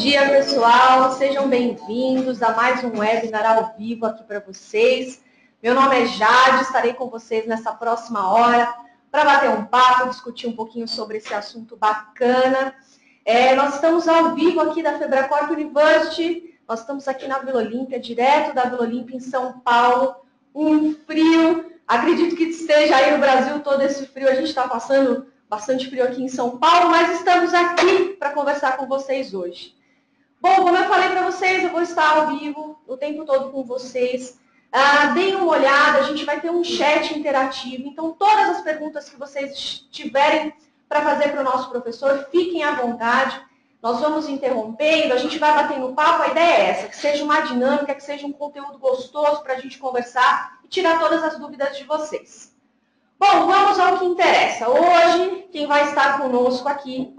dia, pessoal. Sejam bem-vindos a mais um webinar ao vivo aqui para vocês. Meu nome é Jade, estarei com vocês nessa próxima hora para bater um papo, discutir um pouquinho sobre esse assunto bacana. É, nós estamos ao vivo aqui da Febracorp University. Nós estamos aqui na Vila Olímpia, direto da Vila Olímpia em São Paulo. Um frio, acredito que esteja aí no Brasil todo esse frio. A gente está passando bastante frio aqui em São Paulo, mas estamos aqui para conversar com vocês hoje. Bom, como eu falei para vocês, eu vou estar ao vivo o tempo todo com vocês. Ah, deem uma olhada, a gente vai ter um chat interativo. Então, todas as perguntas que vocês tiverem para fazer para o nosso professor, fiquem à vontade. Nós vamos interrompendo, a gente vai batendo papo. A ideia é essa, que seja uma dinâmica, que seja um conteúdo gostoso para a gente conversar e tirar todas as dúvidas de vocês. Bom, vamos ao que interessa. Hoje, quem vai estar conosco aqui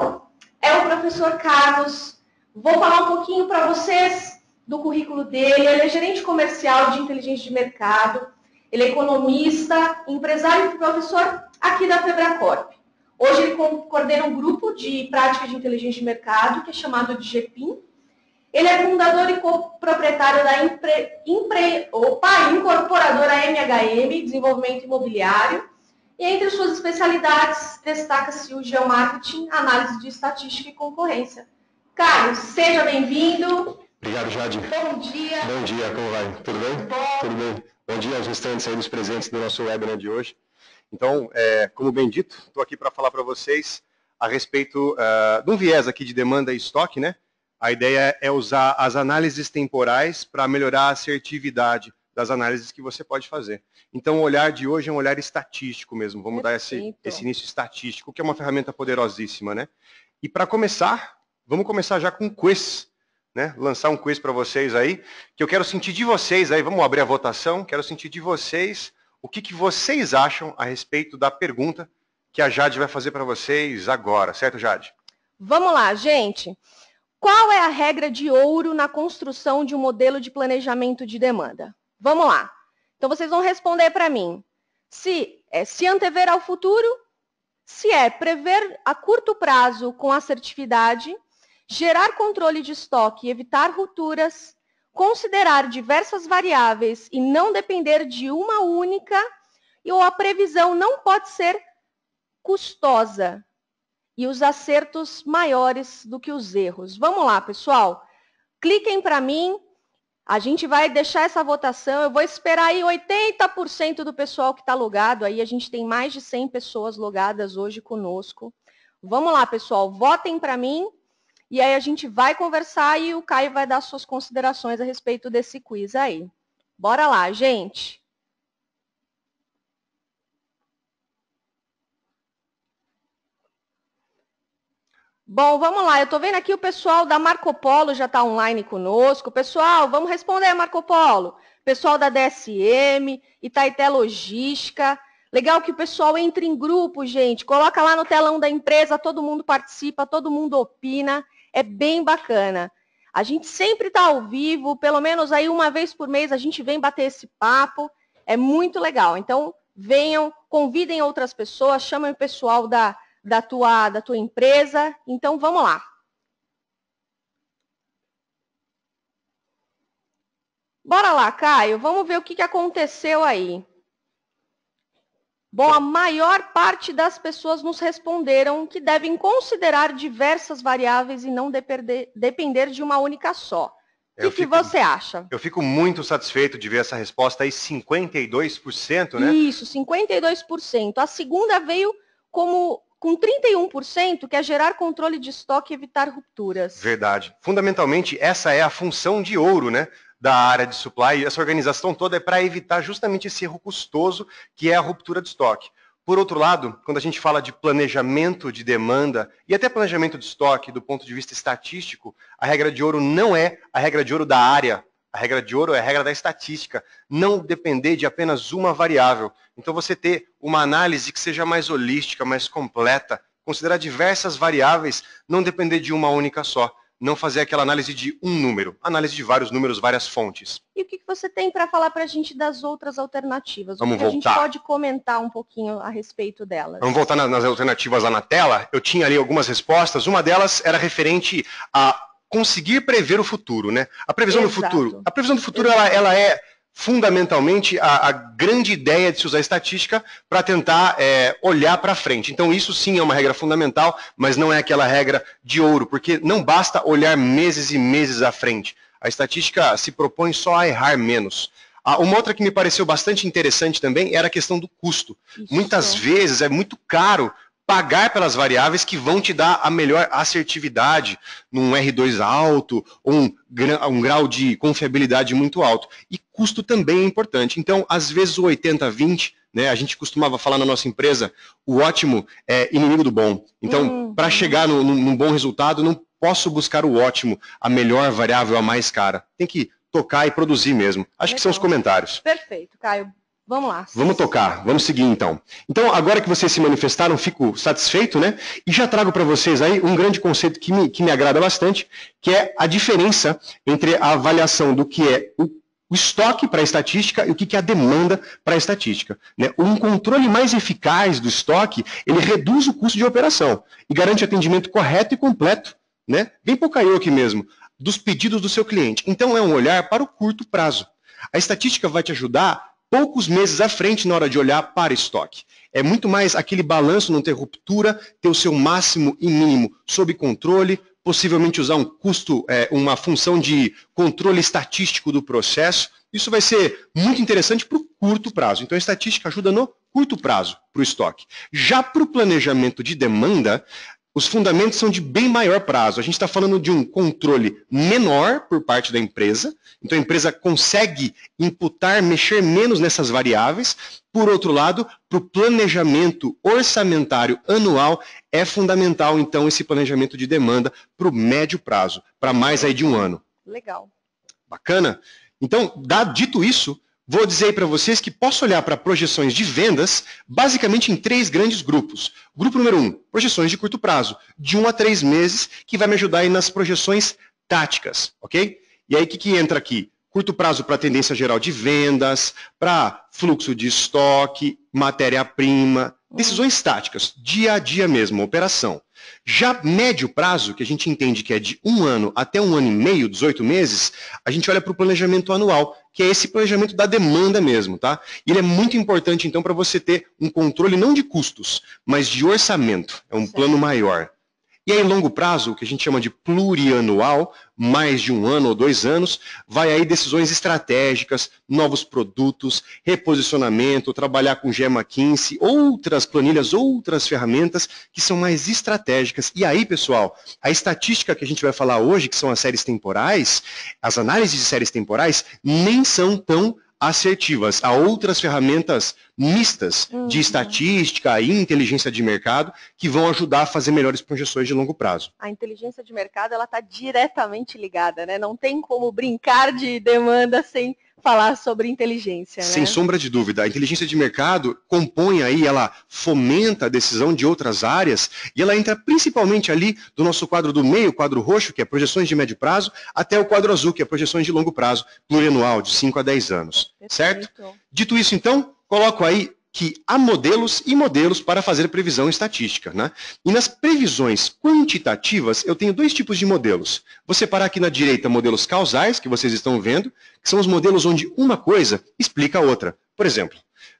é o professor Carlos Vou falar um pouquinho para vocês do currículo dele. Ele é gerente comercial de inteligência de mercado, ele é economista, empresário e professor aqui da FebraCorp. Hoje ele coordena um grupo de prática de inteligência de mercado, que é chamado de GPIM. Ele é fundador e proprietário da impre, impre, opa, incorporadora MHM, desenvolvimento imobiliário. E entre suas especialidades, destaca-se o geomarketing, análise de estatística e concorrência. Carlos, seja bem-vindo. Obrigado, Jade. Bom dia. Bom dia, como vai? Tudo bem? Bom. Tudo bem. Bom dia aos restantes aí dos presentes do nosso webinar né, de hoje. Então, é, como bem dito, estou aqui para falar para vocês a respeito uh, de um viés aqui de demanda e estoque, né? A ideia é usar as análises temporais para melhorar a assertividade das análises que você pode fazer. Então, o olhar de hoje é um olhar estatístico mesmo. Vamos Perfeito. dar esse, esse início estatístico, que é uma ferramenta poderosíssima, né? E para começar, Vamos começar já com um quiz, né? Lançar um quiz para vocês aí, que eu quero sentir de vocês aí, vamos abrir a votação, quero sentir de vocês o que, que vocês acham a respeito da pergunta que a Jade vai fazer para vocês agora, certo, Jade? Vamos lá, gente. Qual é a regra de ouro na construção de um modelo de planejamento de demanda? Vamos lá. Então vocês vão responder para mim. Se é se antever ao futuro, se é prever a curto prazo com assertividade gerar controle de estoque e evitar rupturas, considerar diversas variáveis e não depender de uma única, ou a previsão não pode ser custosa e os acertos maiores do que os erros. Vamos lá, pessoal. Cliquem para mim. A gente vai deixar essa votação. Eu vou esperar aí 80% do pessoal que está logado. Aí a gente tem mais de 100 pessoas logadas hoje conosco. Vamos lá, pessoal. Votem para mim. E aí a gente vai conversar e o Caio vai dar suas considerações a respeito desse quiz aí. Bora lá, gente! Bom, vamos lá. Eu estou vendo aqui o pessoal da Marco Polo já está online conosco. Pessoal, vamos responder, Marco Polo. Pessoal da DSM, Itaité Logística. Legal que o pessoal entre em grupo, gente. Coloca lá no telão da empresa, todo mundo participa, todo mundo opina. É bem bacana. A gente sempre está ao vivo, pelo menos aí uma vez por mês a gente vem bater esse papo. É muito legal. Então, venham, convidem outras pessoas, chamem o pessoal da, da, tua, da tua empresa. Então, vamos lá. Bora lá, Caio, vamos ver o que, que aconteceu aí. Bom, a maior parte das pessoas nos responderam que devem considerar diversas variáveis e não depender, de uma única só. O que, fico, você acha? Eu fico muito satisfeito de ver essa resposta aí, 52%, né? Isso, 52%. A segunda veio como com 31%, que é gerar controle de estoque e evitar rupturas. Verdade. Fundamentalmente, essa é a função de ouro, né? da área de supply, essa organização toda é para evitar justamente esse erro custoso que é a ruptura de estoque. Por outro lado, quando a gente fala de planejamento de demanda e até planejamento de estoque do ponto de vista estatístico, a regra de ouro não é a regra de ouro da área. A regra de ouro é a regra da estatística, não depender de apenas uma variável. Então você ter uma análise que seja mais holística, mais completa, considerar diversas variáveis, não depender de uma única só não fazer aquela análise de um número, análise de vários números, várias fontes. E o que você tem para falar para a gente das outras alternativas? Vamos o que voltar. a gente pode comentar um pouquinho a respeito delas? Vamos voltar nas alternativas lá na tela. Eu tinha ali algumas respostas. Uma delas era referente a conseguir prever o futuro, né? A previsão Exato. do futuro. A previsão do futuro, ela, ela é fundamentalmente a, a, grande ideia de se usar estatística para tentar é, olhar para frente. Então, isso sim é uma regra fundamental, mas não é aquela regra de ouro, porque não basta olhar meses e meses à frente. A estatística se propõe só a errar menos. Ah, uma outra que me pareceu bastante interessante também era a questão do custo. Isso Muitas vezes é muito caro pagar pelas variáveis que vão te dar a melhor assertividade num R2 alto, um, um grau de confiabilidade muito alto. E custo também é importante. Então, às vezes o 80-20 né, a gente costumava falar na nossa empresa, o ótimo é inimigo do bom. Então, uhum. para chegar num, num, bom resultado, não posso buscar o ótimo, a melhor variável, a mais cara. Tem que tocar e produzir mesmo. Acho Legal. que são os comentários. Perfeito, Caio. Vamos lá. Vamos tocar, vamos seguir então. Então, agora que vocês se manifestaram, fico satisfeito, né? E já trago para vocês aí um grande conceito que me, que me agrada bastante, que é a diferença entre a avaliação do que é o o estoque para a estatística e o que, é a demanda para a estatística. Né? Um controle mais eficaz do estoque, ele reduz o custo de operação e garante atendimento correto e completo, né? bem eu aqui mesmo, dos pedidos do seu cliente. Então é um olhar para o curto prazo. A estatística vai te ajudar poucos meses à frente na hora de olhar para estoque. É muito mais aquele balanço, não ter ruptura, ter o seu máximo e mínimo sob controle, possivelmente usar um custo, é, uma função de controle estatístico do processo. Isso vai ser muito interessante para o curto prazo. Então, a estatística ajuda no curto prazo para o estoque. Já para o planejamento de demanda, os fundamentos são de bem maior prazo. A gente está falando de um controle menor por parte da empresa, então a empresa consegue imputar, mexer menos nessas variáveis. Por outro lado, para o planejamento orçamentário anual, é fundamental, então, esse planejamento de demanda para o médio prazo, para mais aí de um ano. Legal. Bacana? Então, dá, dito isso, Vou dizer para vocês que posso olhar para projeções de vendas basicamente em três grandes grupos. Grupo número um, projeções de curto prazo, de um a três meses, que vai me ajudar aí nas projeções táticas, ok? E aí o que, que entra aqui? Curto prazo para tendência geral de vendas, para fluxo de estoque, matéria-prima, hum. decisões táticas, dia a dia mesmo, operação. Já médio prazo, que a gente entende que é de um ano até um ano e meio, 18 meses, a gente olha para o planejamento anual, que é esse planejamento da demanda mesmo, tá? Ele é muito importante, então, para você ter um controle não de custos, mas de orçamento. É um certo. plano maior. E aí, em longo prazo, o que a gente chama de plurianual, mais de um ano ou dois anos, vai aí decisões estratégicas, novos produtos, reposicionamento, trabalhar com Gema 15, outras planilhas, outras ferramentas que são mais estratégicas. E aí, pessoal, a estatística que a gente vai falar hoje, que são as séries temporais, as análises de séries temporais, nem são tão assertivas a outras ferramentas mistas uhum. de estatística e inteligência de mercado que vão ajudar a fazer melhores projeções de longo prazo. A inteligência de mercado ela está diretamente ligada, né? Não tem como brincar de demanda sem falar sobre inteligência. Né? Sem sombra de dúvida. A inteligência de mercado compõe aí, ela fomenta a decisão de outras áreas e ela entra principalmente ali do nosso quadro do meio, quadro roxo, que é projeções de médio prazo, até o quadro azul, que é projeções de longo prazo, plurianual, de 5 a 10 anos. Perfeito. Certo? Dito isso, então, coloco aí que há modelos e modelos para fazer previsão estatística. Né? E nas previsões quantitativas, eu tenho dois tipos de modelos. Vou separar aqui na direita modelos causais, que vocês estão vendo, que são os modelos onde uma coisa explica a outra. Por exemplo,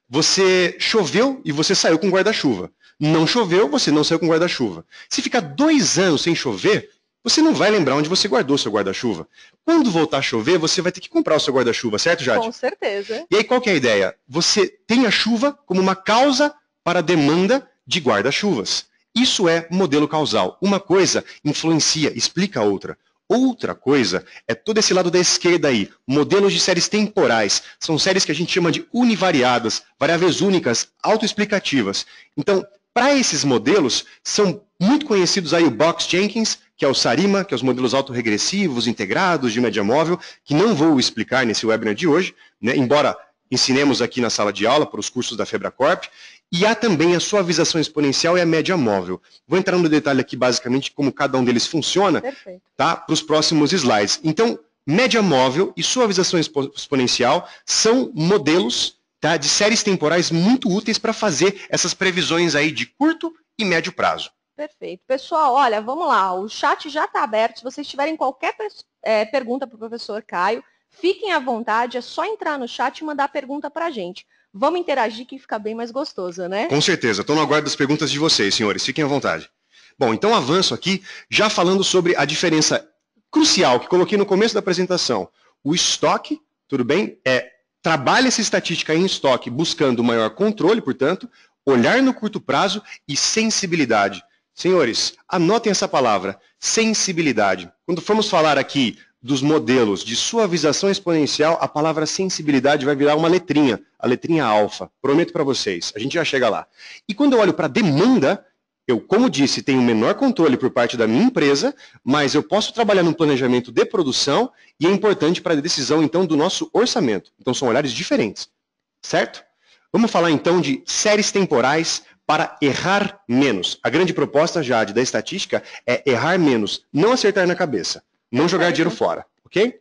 você choveu e você saiu com guarda-chuva. Não choveu, você não saiu com guarda-chuva. Se ficar dois anos sem chover, você não vai lembrar onde você guardou seu guarda-chuva. Quando voltar a chover, você vai ter que comprar o seu guarda-chuva, certo, Jade? Com certeza. E aí, qual que é a ideia? Você tem a chuva como uma causa para a demanda de guarda-chuvas. Isso é modelo causal. Uma coisa influencia, explica a outra. Outra coisa é todo esse lado da esquerda aí, modelos de séries temporais. São séries que a gente chama de univariadas, variáveis únicas, autoexplicativas. Então, para esses modelos, são muito conhecidos aí o Box Jenkins, que é o SARIMA, que é os modelos autorregressivos, integrados de média móvel, que não vou explicar nesse webinar de hoje, né, embora ensinemos aqui na sala de aula para os cursos da FebraCorp, e há também a suavização exponencial e a média móvel. Vou entrar no detalhe aqui, basicamente, como cada um deles funciona, tá? Para os próximos slides. Então, média móvel e suavização exponencial são modelos tá, de séries temporais muito úteis para fazer essas previsões aí de curto e médio prazo. Perfeito. Pessoal, olha, vamos lá. O chat já está aberto. Se vocês tiverem qualquer é, pergunta para o professor Caio, fiquem à vontade. É só entrar no chat e mandar a pergunta para a gente. Vamos interagir que fica bem mais gostoso, né? Com certeza. Estou no aguardo das perguntas de vocês, senhores. Fiquem à vontade. Bom, então avanço aqui, já falando sobre a diferença crucial que coloquei no começo da apresentação. O estoque, tudo bem? É trabalha essa estatística em estoque buscando maior controle, portanto, olhar no curto prazo e sensibilidade. Senhores, anotem essa palavra, sensibilidade. Quando formos falar aqui dos modelos de suavização exponencial, a palavra sensibilidade vai virar uma letrinha, a letrinha alfa. Prometo para vocês, a gente já chega lá. E quando eu olho para demanda, eu, como disse, tenho menor controle por parte da minha empresa, mas eu posso trabalhar num planejamento de produção e é importante para a decisão, então, do nosso orçamento. Então, são olhares diferentes, certo? Vamos falar, então, de séries temporais para errar menos. A grande proposta, Jade, da estatística é errar menos, não acertar na cabeça, não jogar dinheiro fora, ok?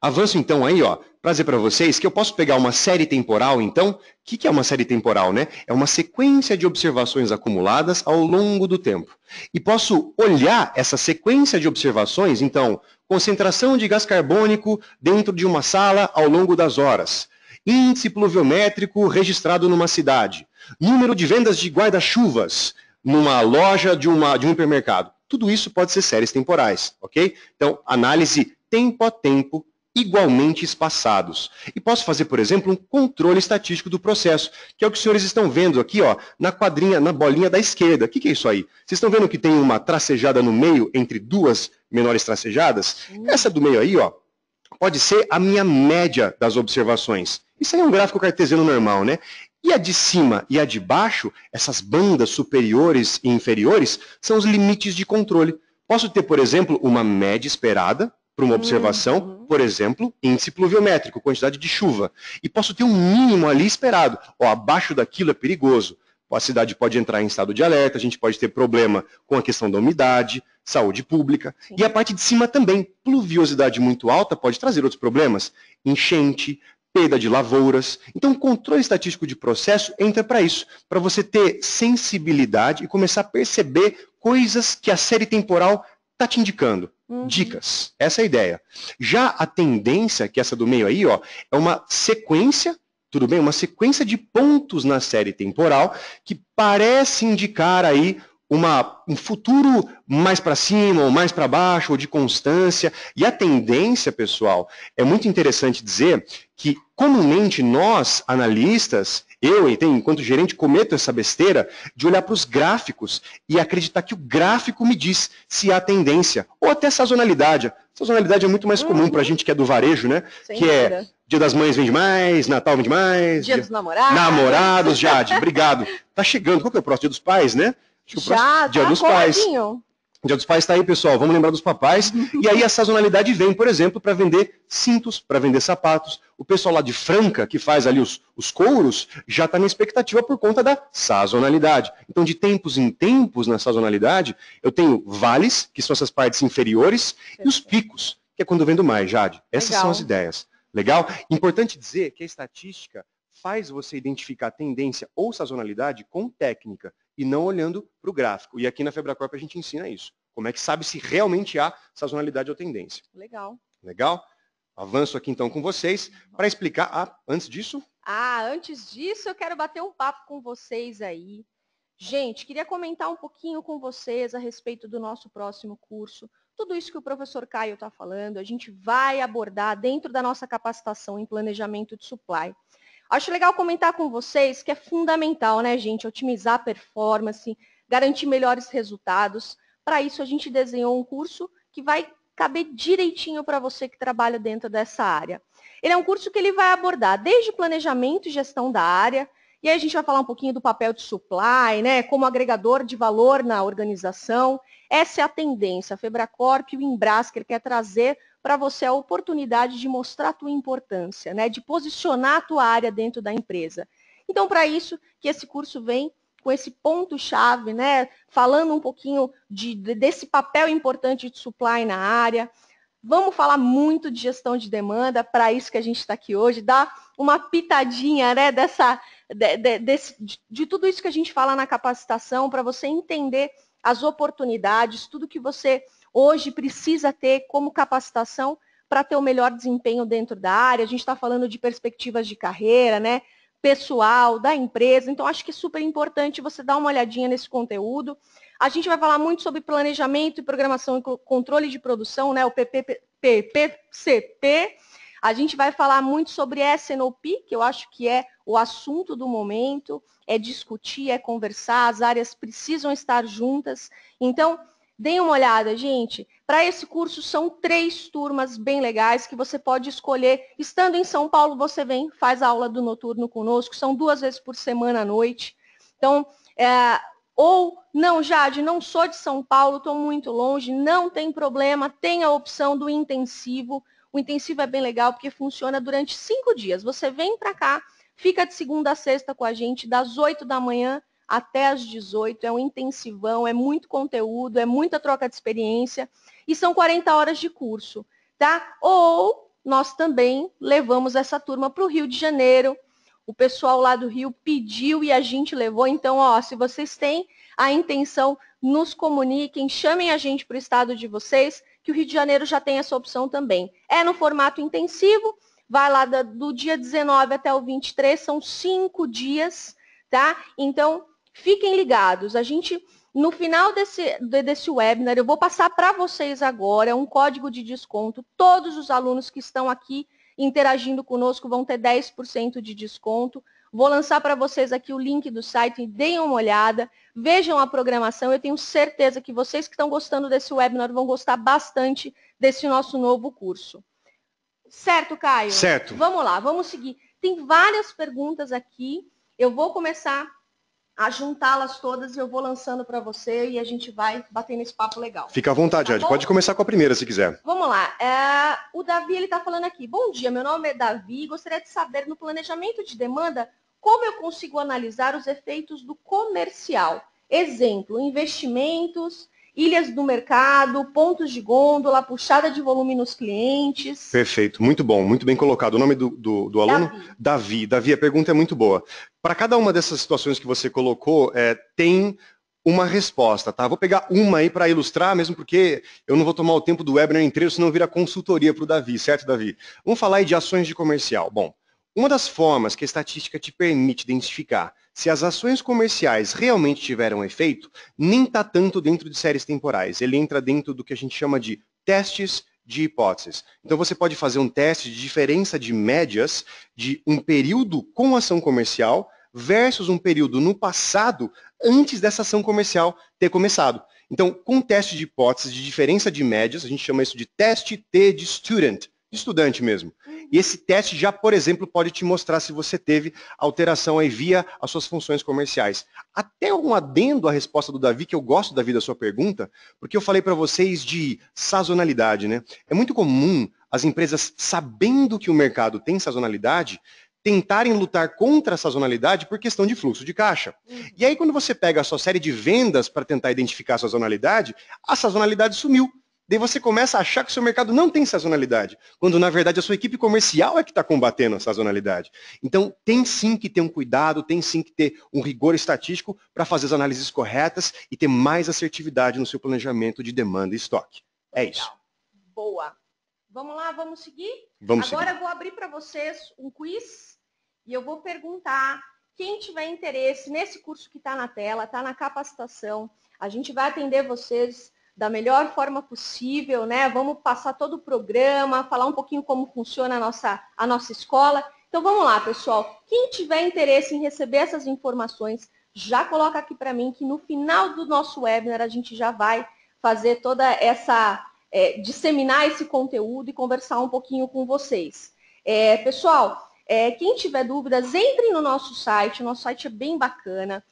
Avanço então aí, ó, dizer para vocês que eu posso pegar uma série temporal, então. O que, que é uma série temporal, né? É uma sequência de observações acumuladas ao longo do tempo. E posso olhar essa sequência de observações, então, concentração de gás carbônico dentro de uma sala ao longo das horas, índice pluviométrico registrado numa cidade, número de vendas de guarda-chuvas numa loja de, uma, de um hipermercado. Tudo isso pode ser séries temporais, ok? Então, análise tempo a tempo, igualmente espaçados. E posso fazer, por exemplo, um controle estatístico do processo, que é o que os senhores estão vendo aqui, ó, na quadrinha, na bolinha da esquerda. O que, que, é isso aí? Vocês estão vendo que tem uma tracejada no meio entre duas menores tracejadas? Hum. Essa do meio aí, ó, pode ser a minha média das observações. Isso aí é um gráfico cartesiano normal, né? E a de cima e a de baixo, essas bandas superiores e inferiores, são os limites de controle. Posso ter, por exemplo, uma média esperada para uma observação, uhum. por exemplo, índice pluviométrico, quantidade de chuva. E posso ter um mínimo ali esperado. Ó, abaixo daquilo é perigoso. A cidade pode entrar em estado de alerta, a gente pode ter problema com a questão da umidade, saúde pública. Sim. E a parte de cima também. Pluviosidade muito alta pode trazer outros problemas. Enchente, perda de lavouras. Então, o controle estatístico de processo entra para isso, para você ter sensibilidade e começar a perceber coisas que a série temporal está te indicando. Uhum. Dicas. Essa é a ideia. Já a tendência, que é essa do meio aí, ó, é uma sequência, tudo bem? Uma sequência de pontos na série temporal que parece indicar aí uma, um futuro mais para cima ou mais para baixo ou de constância. E a tendência, pessoal, é muito interessante dizer que comumente nós, analistas, eu, enquanto gerente, cometo essa besteira de olhar para os gráficos e acreditar que o gráfico me diz se há tendência ou até sazonalidade. Sazonalidade é muito mais comum para a uhum. gente que é do varejo, né? Sem que é dúvida. é Dia das Mães vende mais, Natal vende mais. Dia, dia... dos Namorados. Namorados, Jade, obrigado. Tá chegando, qual que é o próximo? Dia dos Pais, né? Já, Dia tá dos Pais. Dia dos Pais está aí, pessoal. Vamos lembrar dos papais. e aí a sazonalidade vem, por exemplo, para vender cintos, para vender sapatos. O pessoal lá de Franca, que faz ali os, os couros, já está na expectativa por conta da sazonalidade. Então, de tempos em tempos na sazonalidade, eu tenho vales, que são essas partes inferiores, Perfeito. e os picos, que é quando eu vendo mais, Jade. Essas Legal. são as ideias. Legal? Importante dizer que a estatística faz você identificar tendência ou sazonalidade com técnica e não olhando para o gráfico. E aqui na FebraCorp a gente ensina isso. Como é que sabe se realmente há sazonalidade ou tendência. Legal. Legal? Avanço aqui então com vocês para explicar. Ah, antes disso? Ah, antes disso eu quero bater um papo com vocês aí. Gente, queria comentar um pouquinho com vocês a respeito do nosso próximo curso. Tudo isso que o professor Caio está falando, a gente vai abordar dentro da nossa capacitação em planejamento de supply. Acho legal comentar com vocês que é fundamental, né, gente, otimizar a performance, garantir melhores resultados. Para isso, a gente desenhou um curso que vai caber direitinho para você que trabalha dentro dessa área. Ele é um curso que ele vai abordar desde planejamento e gestão da área, e aí a gente vai falar um pouquinho do papel de supply, né, como agregador de valor na organização. Essa é a tendência, a Febracorp e o Embrasker quer trazer para você a oportunidade de mostrar a tua importância, né? de posicionar a tua área dentro da empresa. Então, para isso que esse curso vem com esse ponto-chave, né? falando um pouquinho de, desse papel importante de supply na área. Vamos falar muito de gestão de demanda, para isso que a gente está aqui hoje, dar uma pitadinha né? Dessa, de, de, desse, de tudo isso que a gente fala na capacitação, para você entender as oportunidades, tudo que você hoje precisa ter como capacitação para ter o um melhor desempenho dentro da área. A gente está falando de perspectivas de carreira, né? pessoal, da empresa. Então, acho que é super importante você dar uma olhadinha nesse conteúdo. A gente vai falar muito sobre planejamento e programação e controle de produção, né? o PPCP. A gente vai falar muito sobre SNOP, que eu acho que é o assunto do momento, é discutir, é conversar, as áreas precisam estar juntas. Então, Deem uma olhada, gente. Para esse curso são três turmas bem legais que você pode escolher. Estando em São Paulo, você vem, faz a aula do noturno conosco. São duas vezes por semana à noite. Então, é, ou não, Jade, não sou de São Paulo, estou muito longe, não tem problema, tem a opção do intensivo. O intensivo é bem legal porque funciona durante cinco dias. Você vem para cá, fica de segunda a sexta com a gente, das oito da manhã até às 18, é um intensivão, é muito conteúdo, é muita troca de experiência e são 40 horas de curso, tá? Ou nós também levamos essa turma para o Rio de Janeiro. O pessoal lá do Rio pediu e a gente levou. Então, ó, se vocês têm a intenção, nos comuniquem, chamem a gente para o estado de vocês, que o Rio de Janeiro já tem essa opção também. É no formato intensivo, vai lá do dia 19 até o 23, são cinco dias, tá? Então, Fiquem ligados, a gente no final desse, desse webinar, eu vou passar para vocês agora é um código de desconto. Todos os alunos que estão aqui interagindo conosco vão ter 10% de desconto. Vou lançar para vocês aqui o link do site, deem uma olhada, vejam a programação. Eu tenho certeza que vocês que estão gostando desse webinar vão gostar bastante desse nosso novo curso. Certo, Caio? Certo. Vamos lá, vamos seguir. Tem várias perguntas aqui. Eu vou começar ajuntá-las todas e eu vou lançando para você e a gente vai batendo esse papo legal. Fica à vontade, tá Ed. Bom? Pode começar com a primeira, se quiser. Vamos lá. É, o Davi ele está falando aqui. Bom dia, meu nome é Davi e gostaria de saber no planejamento de demanda como eu consigo analisar os efeitos do comercial. Exemplo, investimentos, ilhas do mercado, pontos de gôndola, puxada de volume nos clientes. Perfeito, muito bom, muito bem colocado. O nome do, do, do aluno? Davi. Davi. Davi, a pergunta é muito boa. Para cada uma dessas situações que você colocou, é, tem uma resposta, tá? Vou pegar uma aí para ilustrar, mesmo porque eu não vou tomar o tempo do webinar inteiro, senão vira consultoria para o Davi, certo, Davi? Vamos falar aí de ações de comercial. Bom, uma das formas que a estatística te permite identificar se as ações comerciais realmente tiveram efeito, nem está tanto dentro de séries temporais. Ele entra dentro do que a gente chama de testes de hipóteses. Então você pode fazer um teste de diferença de médias de um período com ação comercial versus um período no passado antes dessa ação comercial ter começado. Então, com o teste de hipóteses de diferença de médias, a gente chama isso de teste T de student, de estudante mesmo. E esse teste já, por exemplo, pode te mostrar se você teve alteração aí via as suas funções comerciais. Até um adendo à resposta do Davi, que eu gosto, vida da sua pergunta, porque eu falei para vocês de sazonalidade, né? É muito comum as empresas, sabendo que o mercado tem sazonalidade, tentarem lutar contra a sazonalidade por questão de fluxo de caixa. Uhum. E aí, quando você pega a sua série de vendas para tentar identificar a sazonalidade, a sazonalidade sumiu. Daí você começa a achar que o seu mercado não tem sazonalidade, quando na verdade a sua equipe comercial é que está combatendo a sazonalidade. Então tem sim que ter um cuidado, tem sim que ter um rigor estatístico para fazer as análises corretas e ter mais assertividade no seu planejamento de demanda e estoque. É Legal. isso. Boa. Vamos lá, vamos seguir? Vamos Agora seguir. eu vou abrir para vocês um quiz e eu vou perguntar quem tiver interesse nesse curso que está na tela, está na capacitação, a gente vai atender vocês da melhor forma possível, né? Vamos passar todo o programa, falar um pouquinho como funciona a nossa, a nossa escola. Então vamos lá, pessoal. Quem tiver interesse em receber essas informações, já coloca aqui para mim que no final do nosso webinar a gente já vai fazer toda essa é, disseminar esse conteúdo e conversar um pouquinho com vocês. É, pessoal, é, quem tiver dúvidas, entre no nosso site, o nosso site é bem bacana.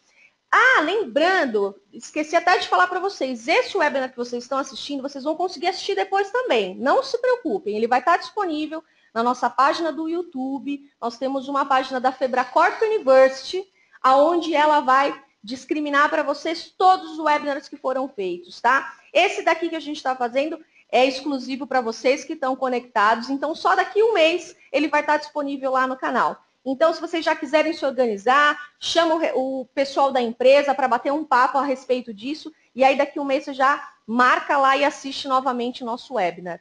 Ah, lembrando, esqueci até de falar para vocês, esse webinar que vocês estão assistindo, vocês vão conseguir assistir depois também. Não se preocupem, ele vai estar disponível na nossa página do YouTube. Nós temos uma página da Febracorp University, aonde ela vai discriminar para vocês todos os webinars que foram feitos, tá? Esse daqui que a gente está fazendo é exclusivo para vocês que estão conectados, então só daqui um mês ele vai estar disponível lá no canal. Então, se vocês já quiserem se organizar, chama o, o pessoal da empresa para bater um papo a respeito disso. E aí, daqui um mês, você já marca lá e assiste novamente nosso webinar.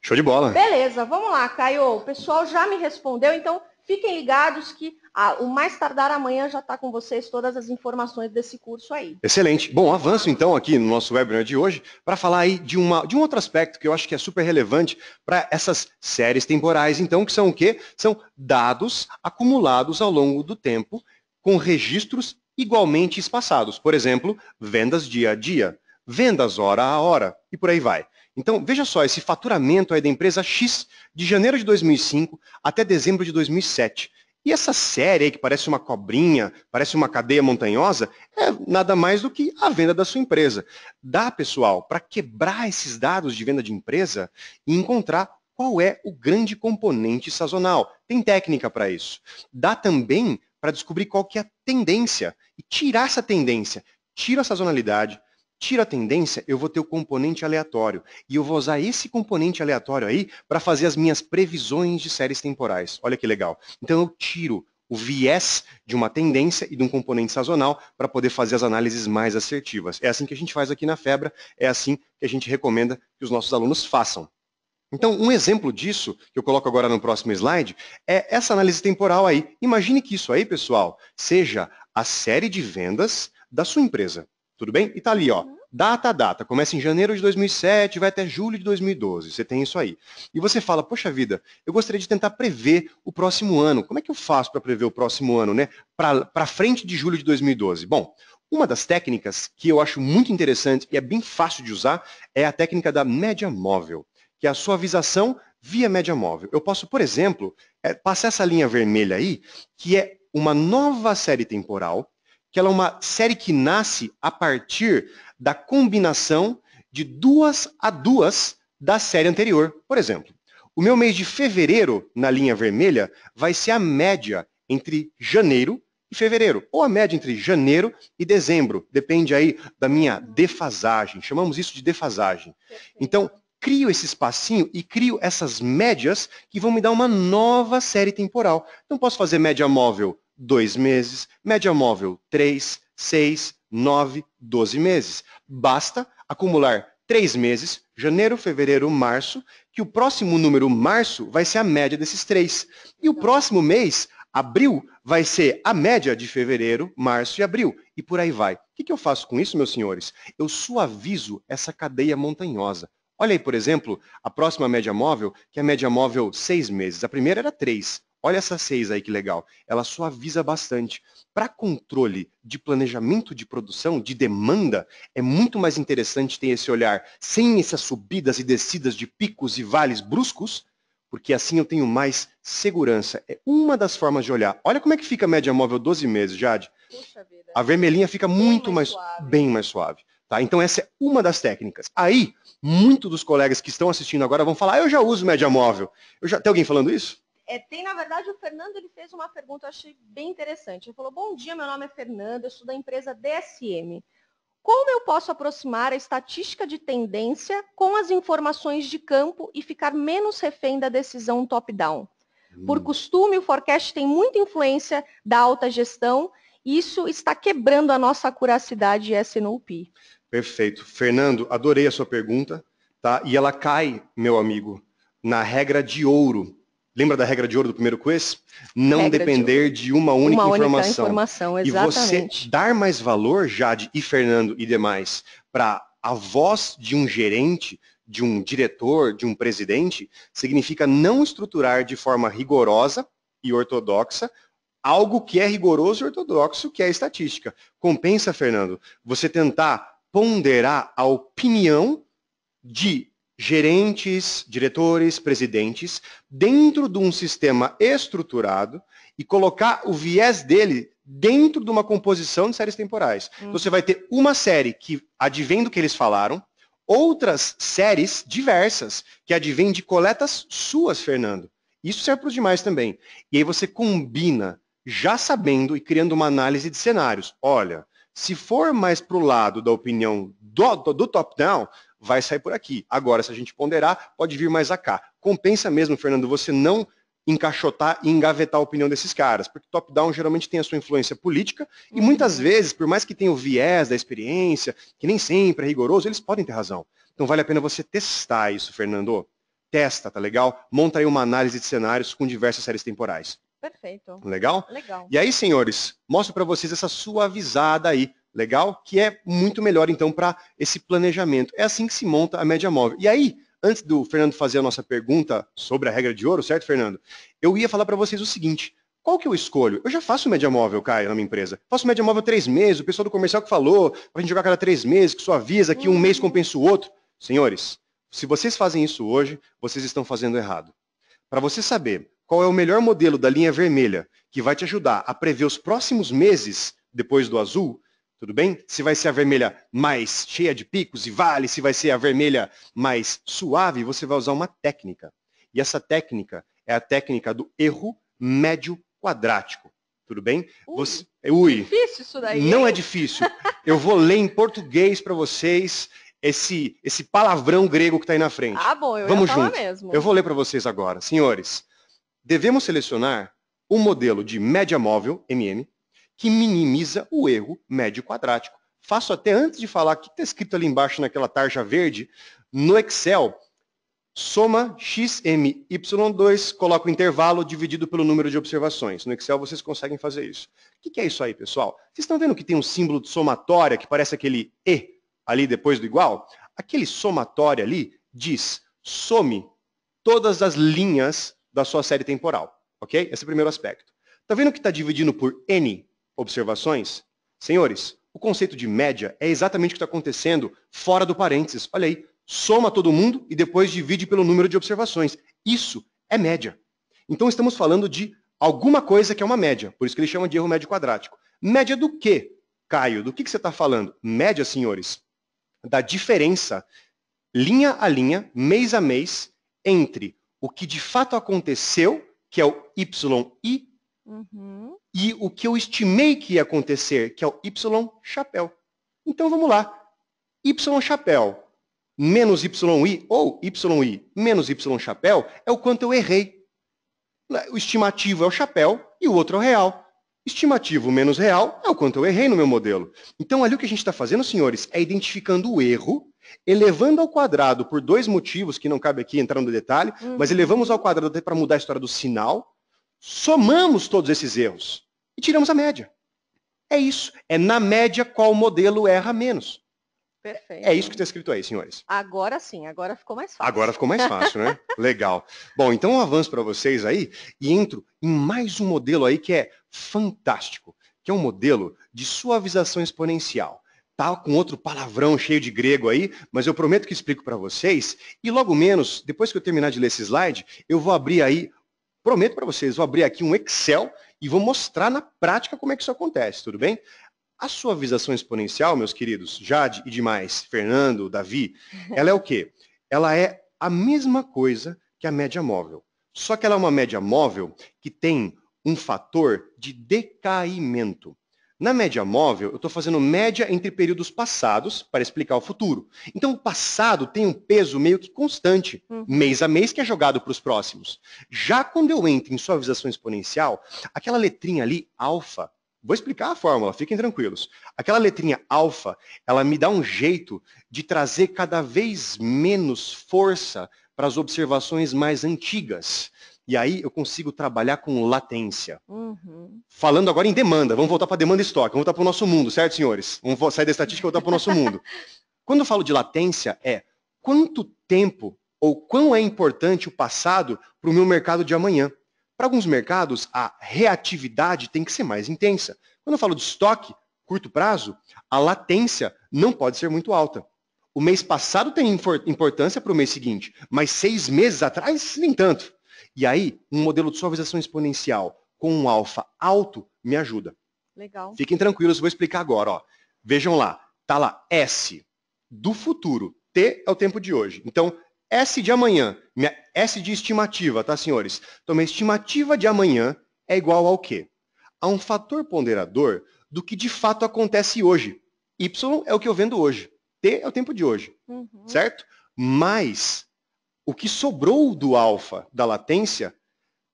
Show de bola. Beleza, vamos lá, Caio. O pessoal já me respondeu, então fiquem ligados que ah, o mais tardar amanhã já está com vocês todas as informações desse curso aí. Excelente. Bom, avanço então aqui no nosso webinar de hoje para falar aí de, uma, de um outro aspecto que eu acho que é super relevante para essas séries temporais, então, que são o quê? São dados acumulados ao longo do tempo com registros igualmente espaçados. Por exemplo, vendas dia a dia, vendas hora a hora e por aí vai. Então, veja só, esse faturamento aí da empresa X de janeiro de 2005 até dezembro de 2007 e essa série aí, que parece uma cobrinha, parece uma cadeia montanhosa, é nada mais do que a venda da sua empresa. Dá, pessoal, para quebrar esses dados de venda de empresa e encontrar qual é o grande componente sazonal. Tem técnica para isso. Dá também para descobrir qual que é a tendência e tirar essa tendência. Tira a sazonalidade, tira a tendência, eu vou ter o componente aleatório. E eu vou usar esse componente aleatório aí para fazer as minhas previsões de séries temporais. Olha que legal. Então eu tiro o viés de uma tendência e de um componente sazonal para poder fazer as análises mais assertivas. É assim que a gente faz aqui na Febra, é assim que a gente recomenda que os nossos alunos façam. Então, um exemplo disso, que eu coloco agora no próximo slide, é essa análise temporal aí. Imagine que isso aí, pessoal, seja a série de vendas da sua empresa. Tudo bem? E tá ali, ó. Uhum. Data, data. Começa em janeiro de 2007, vai até julho de 2012. Você tem isso aí. E você fala, poxa vida, eu gostaria de tentar prever o próximo ano. Como é que eu faço para prever o próximo ano, né? Para frente de julho de 2012. Bom, uma das técnicas que eu acho muito interessante e é bem fácil de usar é a técnica da média móvel, que é a suavização via média móvel. Eu posso, por exemplo, é, passar essa linha vermelha aí, que é uma nova série temporal que ela é uma série que nasce a partir da combinação de duas a duas da série anterior. Por exemplo, o meu mês de fevereiro na linha vermelha vai ser a média entre janeiro e fevereiro, ou a média entre janeiro e dezembro, depende aí da minha defasagem. Chamamos isso de defasagem. Então, crio esse espacinho e crio essas médias que vão me dar uma nova série temporal. Então, posso fazer média móvel dois meses, média móvel 3, 6, 9, 12 meses. Basta acumular três meses, janeiro, fevereiro, março, que o próximo número março vai ser a média desses três. E o próximo mês, abril, vai ser a média de fevereiro, março e abril. E por aí vai. O que eu faço com isso, meus senhores? Eu suavizo essa cadeia montanhosa. Olha aí, por exemplo, a próxima média móvel, que é a média móvel seis meses. A primeira era três. Olha essa seis aí que legal. Ela suaviza bastante. Para controle de planejamento de produção, de demanda, é muito mais interessante ter esse olhar sem essas subidas e descidas de picos e vales bruscos, porque assim eu tenho mais segurança. É uma das formas de olhar. Olha como é que fica a média móvel 12 meses, Jade. Puxa vida. A vermelhinha fica bem muito mais, mais suave. bem mais suave. Tá? Então essa é uma das técnicas. Aí, muitos dos colegas que estão assistindo agora vão falar, ah, eu já uso média móvel. Eu já... Tem alguém falando isso? É, tem, na verdade, o Fernando ele fez uma pergunta, eu achei bem interessante. Ele falou, bom dia, meu nome é Fernando, eu sou da empresa DSM. Como eu posso aproximar a estatística de tendência com as informações de campo e ficar menos refém da decisão top-down? Por hum. costume, o forecast tem muita influência da alta gestão e isso está quebrando a nossa curacidade SNOP. Perfeito. Fernando, adorei a sua pergunta, tá? E ela cai, meu amigo, na regra de ouro Lembra da regra de ouro do primeiro quiz? Não regra depender de, de, uma única uma informação. Única informação e você dar mais valor, Jade e Fernando e demais, para a voz de um gerente, de um diretor, de um presidente, significa não estruturar de forma rigorosa e ortodoxa algo que é rigoroso e ortodoxo, que é a estatística. Compensa, Fernando, você tentar ponderar a opinião de gerentes, diretores, presidentes, dentro de um sistema estruturado e colocar o viés dele dentro de uma composição de séries temporais. Então, você vai ter uma série que advém do que eles falaram, outras séries diversas que advêm de coletas suas, Fernando. Isso serve para os demais também. E aí você combina, já sabendo e criando uma análise de cenários. Olha, se for mais para o lado da opinião do, do, do top-down, vai sair por aqui. Agora, se a gente ponderar, pode vir mais a cá. Compensa mesmo, Fernando, você não encaixotar e engavetar a opinião desses caras, porque top-down geralmente tem a sua influência política e uhum. muitas vezes, por mais que tenha o viés da experiência, que nem sempre é rigoroso, eles podem ter razão. Então vale a pena você testar isso, Fernando. Testa, tá legal? Monta aí uma análise de cenários com diversas séries temporais. Perfeito. Legal? Legal. E aí, senhores, mostro para vocês essa suavizada aí Legal? Que é muito melhor, então, para esse planejamento. É assim que se monta a média móvel. E aí, antes do Fernando fazer a nossa pergunta sobre a regra de ouro, certo, Fernando? Eu ia falar para vocês o seguinte. Qual que eu escolho? Eu já faço média móvel, Caio, na minha empresa. Faço média móvel três meses, o pessoal do comercial que falou, a gente jogar cada três meses, que só avisa que um mês uhum. compensa o outro. Senhores, se vocês fazem isso hoje, vocês estão fazendo errado. Para você saber qual é o melhor modelo da linha vermelha que vai te ajudar a prever os próximos meses depois do azul, tudo bem? Se vai ser a vermelha mais cheia de picos e vales, se vai ser a vermelha mais suave, você vai usar uma técnica. E essa técnica é a técnica do erro médio quadrático. Tudo bem? Ui, você... É, ui, é difícil isso daí. Não é difícil. Eu vou ler em português para vocês esse, esse palavrão grego que está aí na frente. Ah, bom, eu Vamos junto. mesmo. Eu vou ler para vocês agora. Senhores, devemos selecionar um modelo de média móvel, MM, que minimiza o erro médio quadrático. Faço até antes de falar o que está escrito ali embaixo naquela tarja verde, no Excel, soma xmy2, coloca o intervalo dividido pelo número de observações. No Excel vocês conseguem fazer isso. O que é isso aí, pessoal? Vocês estão vendo que tem um símbolo de somatória que parece aquele E ali depois do igual? Aquele somatória ali diz some todas as linhas da sua série temporal. Ok? Esse é o primeiro aspecto. Está vendo que está dividindo por N? observações? Senhores, o conceito de média é exatamente o que está acontecendo fora do parênteses. Olha aí, soma todo mundo e depois divide pelo número de observações. Isso é média. Então estamos falando de alguma coisa que é uma média, por isso que ele chama de erro médio quadrático. Média do quê, Caio? Do que, que você está falando? Média, senhores, da diferença linha a linha, mês a mês, entre o que de fato aconteceu, que é o YI, Uhum. E o que eu estimei que ia acontecer, que é o Y chapéu. Então vamos lá. Y chapéu menos YI ou YI menos Y chapéu é o quanto eu errei. O estimativo é o chapéu e o outro é o real. Estimativo menos real é o quanto eu errei no meu modelo. Então ali o que a gente está fazendo, senhores, é identificando o erro, elevando ao quadrado por dois motivos que não cabe aqui entrar no detalhe, uhum. mas elevamos ao quadrado até para mudar a história do sinal somamos todos esses erros e tiramos a média. É isso. É na média qual modelo erra menos. Perfeito. É isso que está escrito aí, senhores. Agora sim, agora ficou mais fácil. Agora ficou mais fácil, né? Legal. Bom, então eu avanço para vocês aí e entro em mais um modelo aí que é fantástico, que é um modelo de suavização exponencial. Tá com outro palavrão cheio de grego aí, mas eu prometo que explico para vocês. E logo menos, depois que eu terminar de ler esse slide, eu vou abrir aí Prometo para vocês, vou abrir aqui um Excel e vou mostrar na prática como é que isso acontece, tudo bem? A suavização exponencial, meus queridos, Jade e demais, Fernando, Davi, ela é o quê? Ela é a mesma coisa que a média móvel. Só que ela é uma média móvel que tem um fator de decaimento. Na média móvel, eu estou fazendo média entre períodos passados para explicar o futuro. Então, o passado tem um peso meio que constante, hum. mês a mês, que é jogado para os próximos. Já quando eu entro em suavização exponencial, aquela letrinha ali, alfa, vou explicar a fórmula, fiquem tranquilos. Aquela letrinha alfa, ela me dá um jeito de trazer cada vez menos força para as observações mais antigas. E aí eu consigo trabalhar com latência. Uhum. Falando agora em demanda, vamos voltar para demanda e estoque, vamos voltar para o nosso mundo, certo, senhores? Vamos sair da estatística e voltar para o nosso mundo. Quando eu falo de latência, é quanto tempo ou quão é importante o passado para o meu mercado de amanhã. Para alguns mercados, a reatividade tem que ser mais intensa. Quando eu falo de estoque, curto prazo, a latência não pode ser muito alta. O mês passado tem importância para o mês seguinte, mas seis meses atrás, nem tanto. E aí, um modelo de suavização exponencial com um alfa alto me ajuda. Legal. Fiquem tranquilos, vou explicar agora. Ó. Vejam lá, tá lá S do futuro. T é o tempo de hoje. Então, S de amanhã, minha S de estimativa, tá, senhores? Então, minha estimativa de amanhã é igual ao quê? A um fator ponderador do que de fato acontece hoje. Y é o que eu vendo hoje. T é o tempo de hoje. Uhum. Certo? Mais o que sobrou do alfa da latência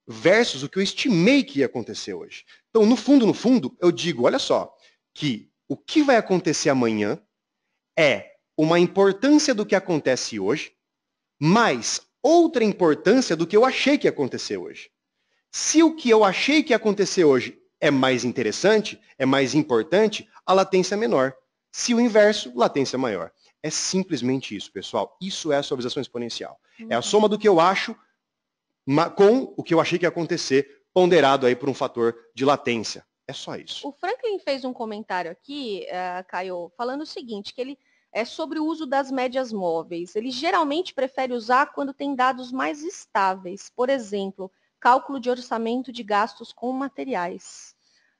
versus o que eu estimei que ia acontecer hoje. Então, no fundo, no fundo, eu digo, olha só, que o que vai acontecer amanhã é uma importância do que acontece hoje, mais outra importância do que eu achei que ia acontecer hoje. Se o que eu achei que ia acontecer hoje é mais interessante, é mais importante, a latência é menor. Se o inverso, latência é maior. É simplesmente isso, pessoal. Isso é a suavização exponencial. É a soma do que eu acho com o que eu achei que ia acontecer, ponderado aí por um fator de latência. É só isso. O Franklin fez um comentário aqui, uh, Caio, falando o seguinte, que ele é sobre o uso das médias móveis. Ele geralmente prefere usar quando tem dados mais estáveis. Por exemplo, cálculo de orçamento de gastos com materiais.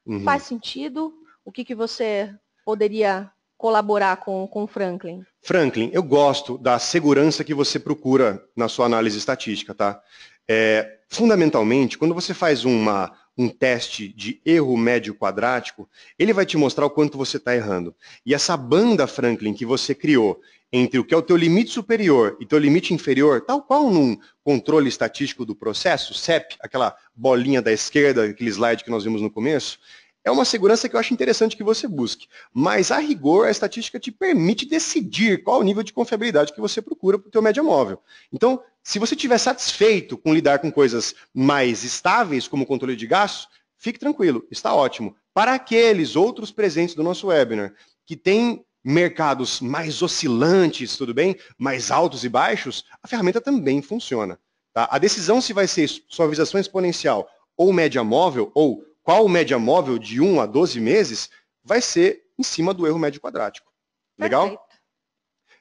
Uhum. Faz sentido? O que, que você poderia colaborar com, com Franklin? Franklin, eu gosto da segurança que você procura na sua análise estatística, tá? É, fundamentalmente, quando você faz uma, um teste de erro médio quadrático, ele vai te mostrar o quanto você está errando. E essa banda Franklin que você criou entre o que é o teu limite superior e teu limite inferior, tal qual num controle estatístico do processo, CEP, aquela bolinha da esquerda, aquele slide que nós vimos no começo, é uma segurança que eu acho interessante que você busque. Mas, a rigor, a estatística te permite decidir qual o nível de confiabilidade que você procura para o teu média móvel. Então, se você estiver satisfeito com lidar com coisas mais estáveis, como controle de gastos, fique tranquilo, está ótimo. Para aqueles outros presentes do nosso webinar, que têm mercados mais oscilantes, tudo bem? Mais altos e baixos, a ferramenta também funciona. Tá? A decisão se vai ser suavização exponencial ou média móvel, ou qual média móvel de 1 a 12 meses vai ser em cima do erro médio quadrático. Legal? Perfeito.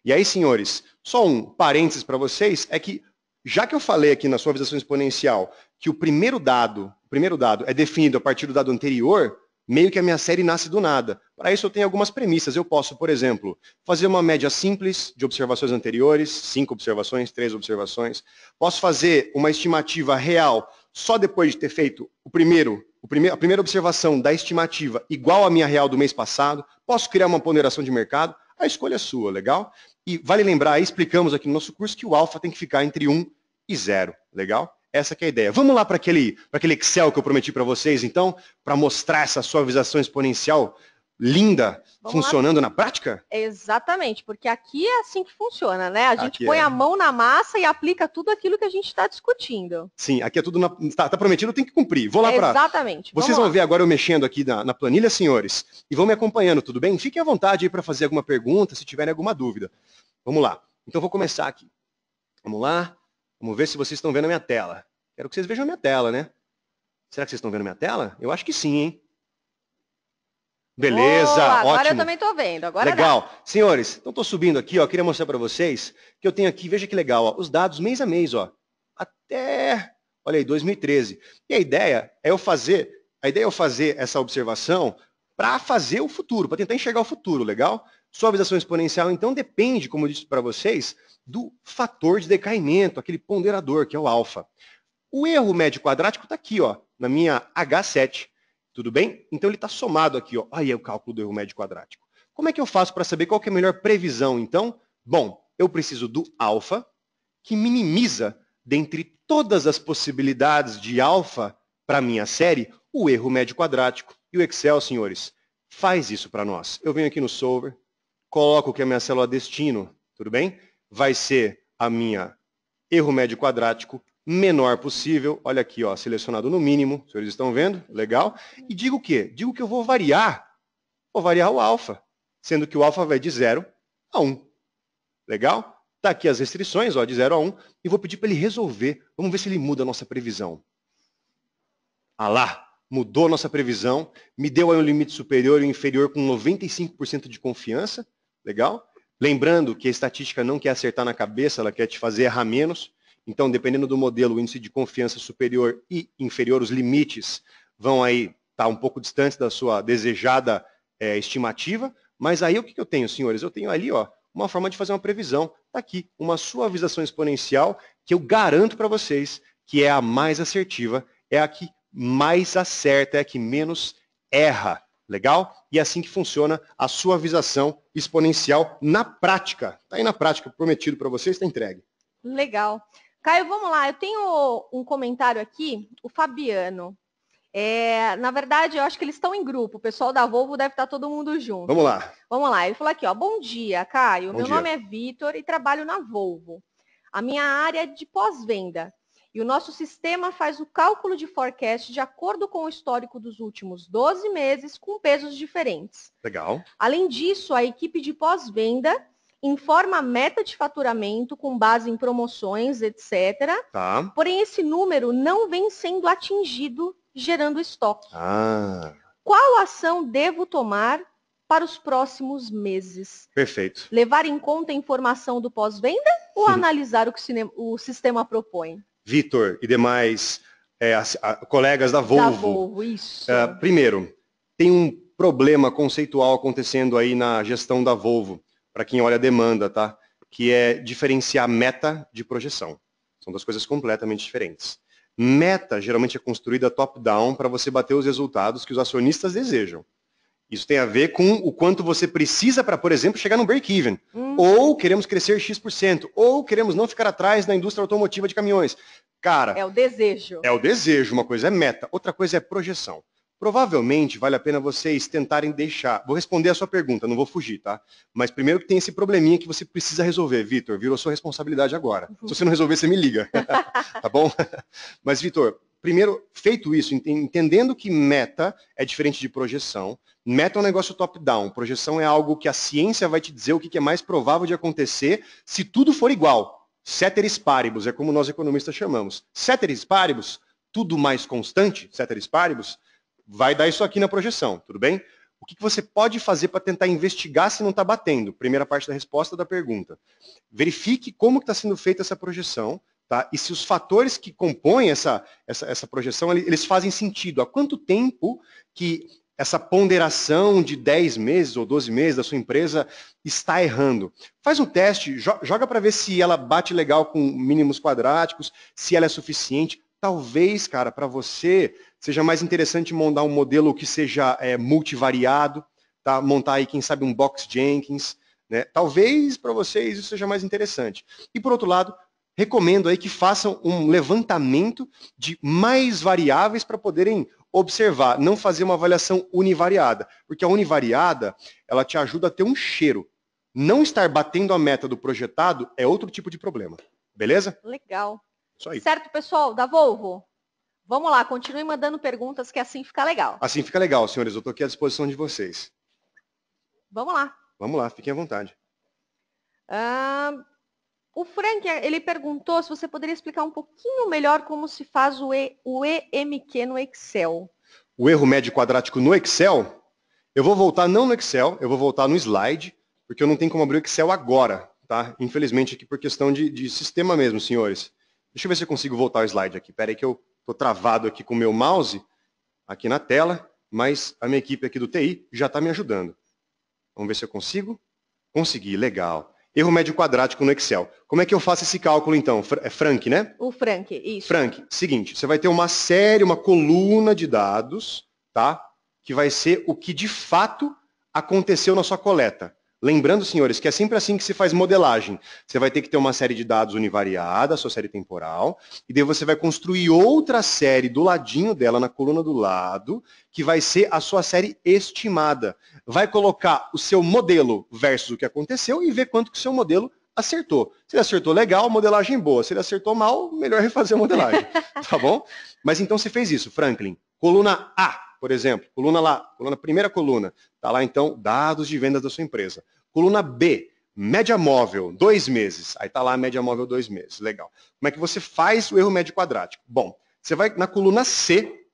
E aí, senhores, só um parênteses para vocês é que já que eu falei aqui na sua visão exponencial que o primeiro dado, o primeiro dado é definido a partir do dado anterior, meio que a minha série nasce do nada. Para isso eu tenho algumas premissas. Eu posso, por exemplo, fazer uma média simples de observações anteriores, cinco observações, três observações. Posso fazer uma estimativa real só depois de ter feito o primeiro, o primeiro, a primeira observação da estimativa igual à minha real do mês passado, posso criar uma ponderação de mercado? A escolha é sua, legal? E vale lembrar, explicamos aqui no nosso curso que o alfa tem que ficar entre 1 e 0, legal? Essa é a ideia. Vamos lá para aquele, aquele Excel que eu prometi para vocês, então, para mostrar essa suavização exponencial linda Vamos funcionando lá. na prática? Exatamente, porque aqui é assim que funciona, né? A gente aqui põe é. a mão na massa e aplica tudo aquilo que a gente está discutindo. Sim, aqui é tudo na... tá, tá prometido, tem que cumprir. Vou lá para. Exatamente. Vocês Vamos vão lá. ver agora eu mexendo aqui na, na, planilha, senhores, e vão me acompanhando, tudo bem? Fiquem à vontade aí para fazer alguma pergunta, se tiverem alguma dúvida. Vamos lá. Então vou começar aqui. Vamos lá. Vamos ver se vocês estão vendo a minha tela. Quero que vocês vejam a minha tela, né? Será que vocês estão vendo a minha tela? Eu acho que sim, hein? Beleza, Boa, agora ótimo. eu também tô vendo. Agora legal. Dá. Senhores, então estou subindo aqui, ó. Queria mostrar para vocês que eu tenho aqui, veja que legal, ó, os dados mês a mês, ó. Até, olha aí, 2013. E a ideia é eu fazer, a ideia é eu fazer essa observação para fazer o futuro, para tentar enxergar o futuro, legal? Suavização exponencial, então, depende, como eu disse para vocês, do fator de decaimento, aquele ponderador, que é o alfa. O erro médio quadrático está aqui, ó, na minha H7. Tudo bem? Então ele está somado aqui. Ó. Aí é o cálculo do erro médio quadrático. Como é que eu faço para saber qual é a melhor previsão, então? Bom, eu preciso do alfa, que minimiza, dentre todas as possibilidades de alfa para a minha série, o erro médio quadrático. E o Excel, senhores, faz isso para nós. Eu venho aqui no solver, coloco que a minha célula destino, tudo bem? Vai ser a minha erro médio quadrático menor possível. Olha aqui, ó, selecionado no mínimo, vocês estão vendo? Legal. E digo o quê? Digo que eu vou variar. Vou variar o alfa, sendo que o alfa vai de 0 a 1. Um. Legal? Está aqui as restrições, ó, de 0 a 1, um, e vou pedir para ele resolver. Vamos ver se ele muda a nossa previsão. Ah lá, mudou a nossa previsão, me deu aí um limite superior e inferior com 95% de confiança. Legal? Lembrando que a estatística não quer acertar na cabeça, ela quer te fazer errar menos. Então, dependendo do modelo, o índice de confiança superior e inferior, os limites vão aí estar tá um pouco distantes da sua desejada é, estimativa. Mas aí o que, que eu tenho, senhores? Eu tenho ali ó, uma forma de fazer uma previsão. Está aqui, uma suavização exponencial que eu garanto para vocês que é a mais assertiva, é a que mais acerta, é a que menos erra. Legal? E é assim que funciona a suavização exponencial na prática. Está aí na prática, prometido para vocês, está entregue. Legal. Caio, vamos lá. Eu tenho um comentário aqui, o Fabiano. É, na verdade, eu acho que eles estão em grupo. O pessoal da Volvo deve estar todo mundo junto. Vamos lá. Vamos lá. Ele falou aqui, ó. Bom dia, Caio. Bom Meu dia. nome é Vitor e trabalho na Volvo. A minha área é de pós-venda. E o nosso sistema faz o cálculo de forecast de acordo com o histórico dos últimos 12 meses, com pesos diferentes. Legal. Além disso, a equipe de pós-venda informa a meta de faturamento com base em promoções, etc. Tá. Porém, esse número não vem sendo atingido, gerando estoque. Ah. Qual ação devo tomar para os próximos meses? Perfeito. Levar em conta a informação do pós-venda ou analisar o que o sistema propõe? Vitor e demais é, a, a, colegas da Volvo. Da Volvo, isso. É, primeiro, tem um problema conceitual acontecendo aí na gestão da Volvo para quem olha a demanda, tá? Que é diferenciar meta de projeção. São duas coisas completamente diferentes. Meta geralmente é construída top-down para você bater os resultados que os acionistas desejam. Isso tem a ver com o quanto você precisa para, por exemplo, chegar no break-even. Hum. Ou queremos crescer X%, ou queremos não ficar atrás na indústria automotiva de caminhões. Cara. É o desejo. É o desejo. Uma coisa é meta, outra coisa é projeção. Provavelmente vale a pena vocês tentarem deixar. Vou responder a sua pergunta, não vou fugir, tá? Mas primeiro que tem esse probleminha que você precisa resolver, Vitor. Virou sua responsabilidade agora. Uhum. Se você não resolver, você me liga. tá bom? Mas, Vitor, primeiro, feito isso, entendendo que meta é diferente de projeção, meta é um negócio top-down, projeção é algo que a ciência vai te dizer o que é mais provável de acontecer se tudo for igual. Ceteris paribus, é como nós economistas chamamos. Ceteris paribus, tudo mais constante, ceteris paribus, vai dar isso aqui na projeção, tudo bem? O que, você pode fazer para tentar investigar se não está batendo? Primeira parte da resposta da pergunta. Verifique como está sendo feita essa projeção, tá? E se os fatores que compõem essa, essa, essa projeção, eles fazem sentido. Há quanto tempo que essa ponderação de 10 meses ou 12 meses da sua empresa está errando. Faz um teste, joga para ver se ela bate legal com mínimos quadráticos, se ela é suficiente. Talvez, cara, para você Seja mais interessante montar um modelo que seja é, multivariado, tá? montar aí, quem sabe, um box Jenkins. Né? Talvez para vocês isso seja mais interessante. E por outro lado, recomendo aí que façam um levantamento de mais variáveis para poderem observar, não fazer uma avaliação univariada, porque a univariada, ela te ajuda a ter um cheiro. Não estar batendo a meta do projetado é outro tipo de problema. Beleza? Legal. Isso aí. Certo, pessoal, da Volvo. Vamos lá, continue mandando perguntas que assim fica legal. Assim fica legal, senhores. Eu estou aqui à disposição de vocês. Vamos lá. Vamos lá, fiquem à vontade. o Frank, ele perguntou se você poderia explicar um pouquinho melhor como se faz o, e, o EMQ no Excel. O erro médio quadrático no Excel? Eu vou voltar não no Excel, eu vou voltar no slide, porque eu não tenho como abrir o Excel agora, tá? Infelizmente aqui por questão de, de sistema mesmo, senhores. Deixa eu ver se eu consigo voltar o slide aqui. Peraí que eu estou travado aqui com o meu mouse, aqui na tela, mas a minha equipe aqui do TI já está me ajudando. Vamos ver se eu consigo. Consegui, legal. Erro médio quadrático no Excel. Como é que eu faço esse cálculo, então? É Frank, né? O Frank, isso. Frank, seguinte, você vai ter uma série, uma coluna de dados, tá? Que vai ser o que de fato aconteceu na sua coleta. Lembrando, senhores, que é sempre assim que se faz modelagem. Você vai ter que ter uma série de dados univariada, sua série temporal, e daí você vai construir outra série do ladinho dela, na coluna do lado, que vai ser a sua série estimada. Vai colocar o seu modelo versus o que aconteceu e ver quanto que o seu modelo acertou. Se ele acertou legal, modelagem boa. Se ele acertou mal, melhor refazer a modelagem. tá bom? Mas então você fez isso, Franklin. Coluna A, por exemplo, coluna lá, coluna, primeira coluna. Está lá então dados de vendas da sua empresa. Coluna B, média móvel, dois meses. Aí está lá a média móvel, dois meses. Legal. Como é que você faz o erro médio quadrático? Bom, você vai na coluna C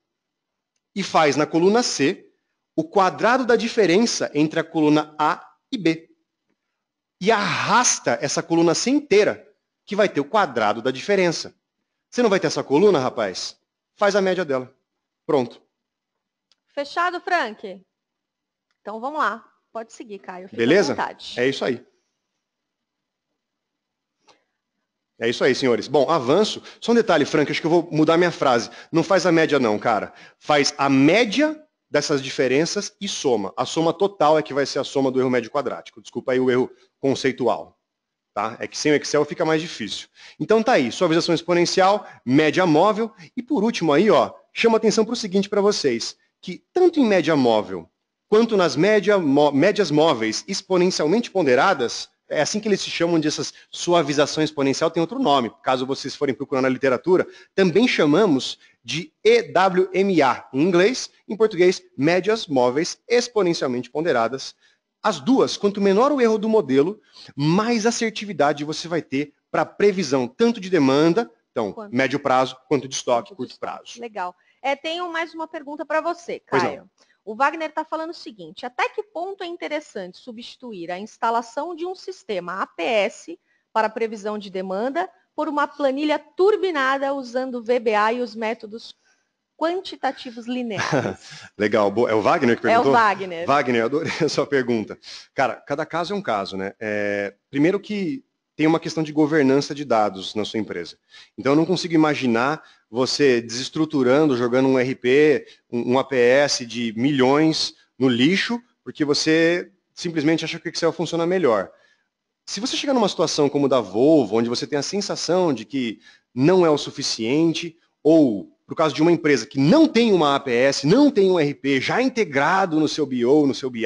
e faz na coluna C o quadrado da diferença entre a coluna A e B. E arrasta essa coluna C inteira, que vai ter o quadrado da diferença. Você não vai ter essa coluna, rapaz? Faz a média dela. Pronto. Fechado, Frank? Então vamos lá, pode seguir, Caio. Beleza? É isso aí. É isso aí, senhores. Bom, avanço. Só um detalhe, Frank, acho que eu vou mudar minha frase. Não faz a média não, cara. Faz a média dessas diferenças e soma. A soma total é que vai ser a soma do erro médio quadrático. Desculpa aí o erro conceitual. Tá? É que sem o Excel fica mais difícil. Então tá aí, suavização exponencial, média móvel e por último aí, ó, chama atenção para o seguinte para vocês, que tanto em média móvel quanto nas média, médias móveis exponencialmente ponderadas, é assim que eles se chamam dessas suavização exponencial, tem outro nome, caso vocês forem procurar na literatura, também chamamos de EWMA em inglês, em português, médias móveis exponencialmente ponderadas. As duas, quanto menor o erro do modelo, mais assertividade você vai ter para previsão tanto de demanda, então, quanto? médio prazo, quanto de estoque, quanto curto de... prazo. Legal. É, tenho mais uma pergunta para você, Caio. Pois não. O Wagner está falando o seguinte, até que ponto é interessante substituir a instalação de um sistema APS para previsão de demanda por uma planilha turbinada usando VBA e os métodos quantitativos lineares. Legal. É o Wagner que perguntou? É o Wagner. Wagner, eu adorei a sua pergunta. Cara, cada caso é um caso, né? É, primeiro que tem uma questão de governança de dados na sua empresa. Então, eu não consigo imaginar você desestruturando, jogando um RP, um, APS de milhões no lixo, porque você simplesmente acha que o Excel funciona melhor. Se você chegar numa situação como da Volvo, onde você tem a sensação de que não é o suficiente, ou para o caso de uma empresa que não tem uma APS, não tem um RP já integrado no seu BO, no seu BI,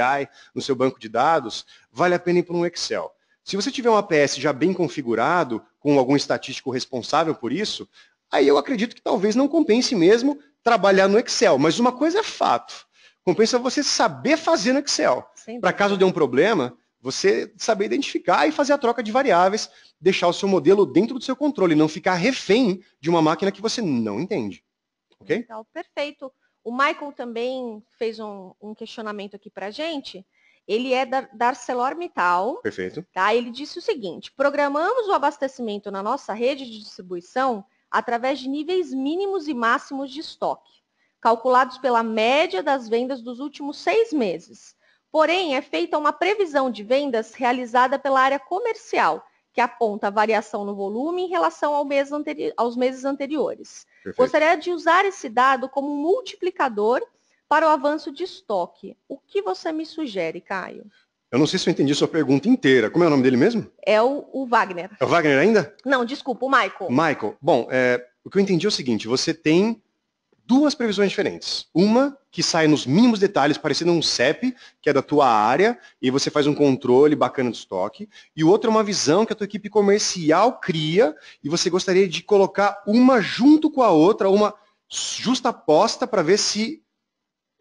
no seu banco de dados, vale a pena ir para um Excel. Se você tiver um APS já bem configurado, com algum estatístico responsável por isso, aí eu acredito que talvez não compense mesmo trabalhar no Excel. Mas uma coisa é fato. Compensa você saber fazer no Excel. Para caso dê um problema, você saber identificar e fazer a troca de variáveis, deixar o seu modelo dentro do seu controle, não ficar refém de uma máquina que você não entende. Ok? Então, perfeito. O Michael também fez um, um questionamento aqui para a gente. Ele é da, da ArcelorMittal. Perfeito. Tá? Ele disse o seguinte, programamos o abastecimento na nossa rede de distribuição através de níveis mínimos e máximos de estoque, calculados pela média das vendas dos últimos seis meses. Porém, é feita uma previsão de vendas realizada pela área comercial, que aponta a variação no volume em relação ao mês aos meses anteriores. Perfeito. Gostaria de usar esse dado como um multiplicador para o avanço de estoque. O que você me sugere, Caio? Eu não sei se eu entendi sua pergunta inteira. Como é o nome dele mesmo? É o, o Wagner. É o Wagner ainda? Não, desculpa, o Michael. Michael. Bom, é, o que eu entendi é o seguinte, você tem duas previsões diferentes. Uma que sai nos mínimos detalhes, parecendo um CEP, que é da tua área, e você faz um controle bacana do estoque. E outra é uma visão que a tua equipe comercial cria, e você gostaria de colocar uma junto com a outra, uma justa aposta para ver se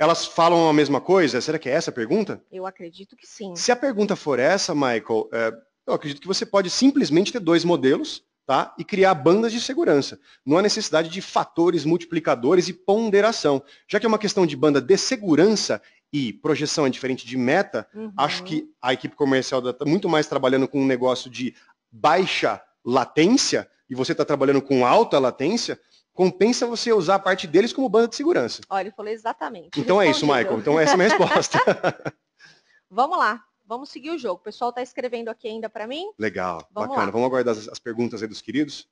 elas falam a mesma coisa? Será que é essa a pergunta? Eu acredito que sim. Se a pergunta for essa, Michael, é, eu acredito que você pode simplesmente ter dois modelos tá? e criar bandas de segurança. Não há necessidade de fatores multiplicadores e ponderação. Já que é uma questão de banda de segurança e projeção é diferente de meta, uhum. acho que a equipe comercial está muito mais trabalhando com um negócio de baixa latência e você está trabalhando com alta latência, compensa você usar a parte deles como banda de segurança. Olha, ele falou exatamente. Então é isso, Michael. Então essa é a minha resposta. vamos lá. Vamos seguir o jogo. O pessoal está escrevendo aqui ainda para mim. Legal, vamos bacana. Lá. Vamos aguardar as, as perguntas aí dos queridos.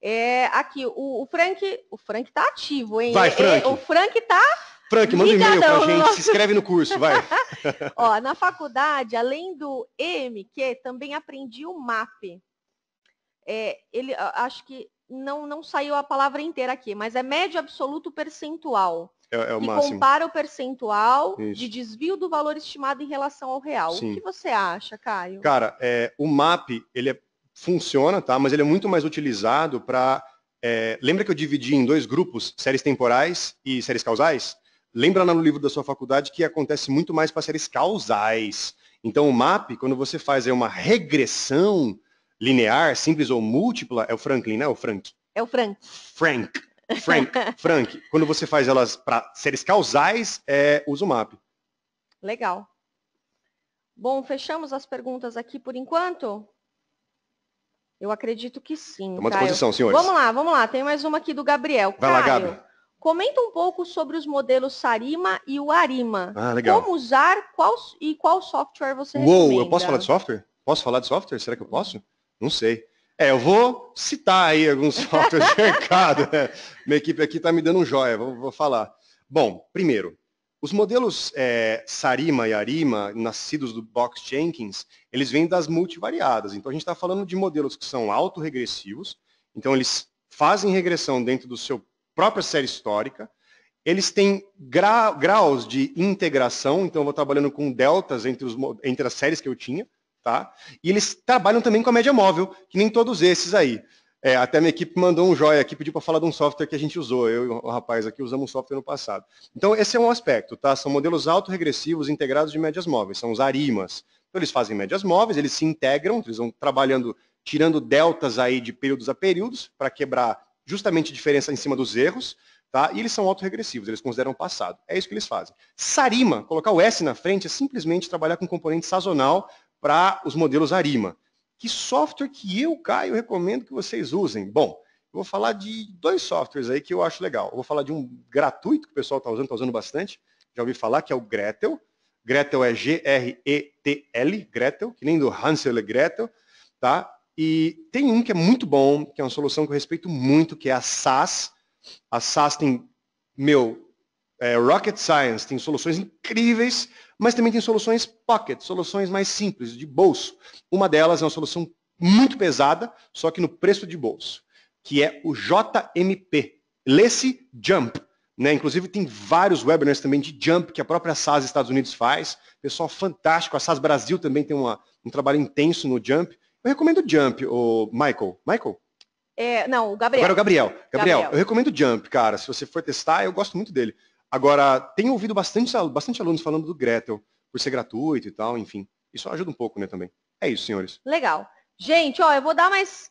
É, aqui, o, o, Frank, o Frank tá ativo, hein? Vai, é, Frank. É, o Frank tá Frank, manda um e-mail pra gente, nosso... se inscreve no curso, vai. Ó, na faculdade, além do EMQ, também aprendi o MAP. É, ele, acho que não, não saiu a palavra inteira aqui, mas é médio absoluto percentual. É, é o que máximo. compara o percentual Isso. de desvio do valor estimado em relação ao real. Sim. O que você acha, Caio? Cara, é, o MAP, ele é, funciona, tá? Mas ele é muito mais utilizado para... É, lembra que eu dividi em dois grupos, séries temporais e séries causais? Lembra lá no livro da sua faculdade que acontece muito mais para séries causais. Então, o MAP, quando você faz aí uma regressão linear, simples ou múltipla é o Franklin, né? O Frank. É o Frank. Frank. Frank. Frank. Quando você faz elas para séries causais, é, usa o MAP. Legal. Bom, fechamos as perguntas aqui por enquanto? Eu acredito que sim. Tá uma disposição, senhores. Vamos lá, vamos lá. Tem mais uma aqui do Gabriel. Vai Caio, lá, Gabi. Comenta um pouco sobre os modelos Sarima e o Arima. Ah, legal. Como usar qual, e qual software você Uou, recomenda? Uou, eu posso falar de software? Posso falar de software? Será que eu posso? Não sei. É, eu vou citar aí alguns fatos de mercado. Minha equipe aqui está me dando um joia, vou, vou, falar. Bom, primeiro, os modelos é, Sarima e Arima, nascidos do Box Jenkins, eles vêm das multivariadas. Então, a gente está falando de modelos que são autorregressivos, então eles fazem regressão dentro do seu própria série histórica, eles têm graus de integração, então eu vou trabalhando com deltas entre, os, entre as séries que eu tinha, Tá? E eles trabalham também com a média móvel, que nem todos esses aí. É, até minha equipe mandou um joia aqui, pediu para falar de um software que a gente usou. Eu e o rapaz aqui usamos um software no passado. Então, esse é um aspecto, tá? São modelos autorregressivos integrados de médias móveis, são os ARIMAs. Então, eles fazem médias móveis, eles se integram, eles vão trabalhando, tirando deltas aí de períodos a períodos, para quebrar justamente a diferença em cima dos erros, tá? E eles são autorregressivos, eles consideram o passado. É isso que eles fazem. Sarima, colocar o S na frente, é simplesmente trabalhar com componente sazonal para os modelos Arima. Que software que eu, Caio, recomendo que vocês usem? Bom, eu vou falar de dois softwares aí que eu acho legal. Eu vou falar de um gratuito que o pessoal está usando, está usando bastante, já ouvi falar, que é o Gretel. Gretel é G-R-E-T-L, Gretel, que nem do Hansel Gretel, tá? E tem um que é muito bom, que é uma solução que eu respeito muito, que é a SAS. A SAS tem, meu, é, rocket science, tem soluções incríveis mas também tem soluções pocket, soluções mais simples, de bolso. Uma delas é uma solução muito pesada, só que no preço de bolso, que é o JMP. Lesse Jump. Né? Inclusive, tem vários webinars também de Jump que a própria SAS Estados Unidos faz. Pessoal fantástico. A SAS Brasil também tem uma, um trabalho intenso no Jump. Eu recomendo o Jump, o Michael. Michael? É, não, o Gabriel. Agora o Gabriel. Gabriel. Gabriel, eu recomendo o Jump, cara. Se você for testar, eu gosto muito dele. Agora, tenho ouvido bastante, bastante alunos falando do Gretel, por ser gratuito e tal, enfim. Isso ajuda um pouco, né, também. É isso, senhores. Legal. Gente, ó, eu vou dar mais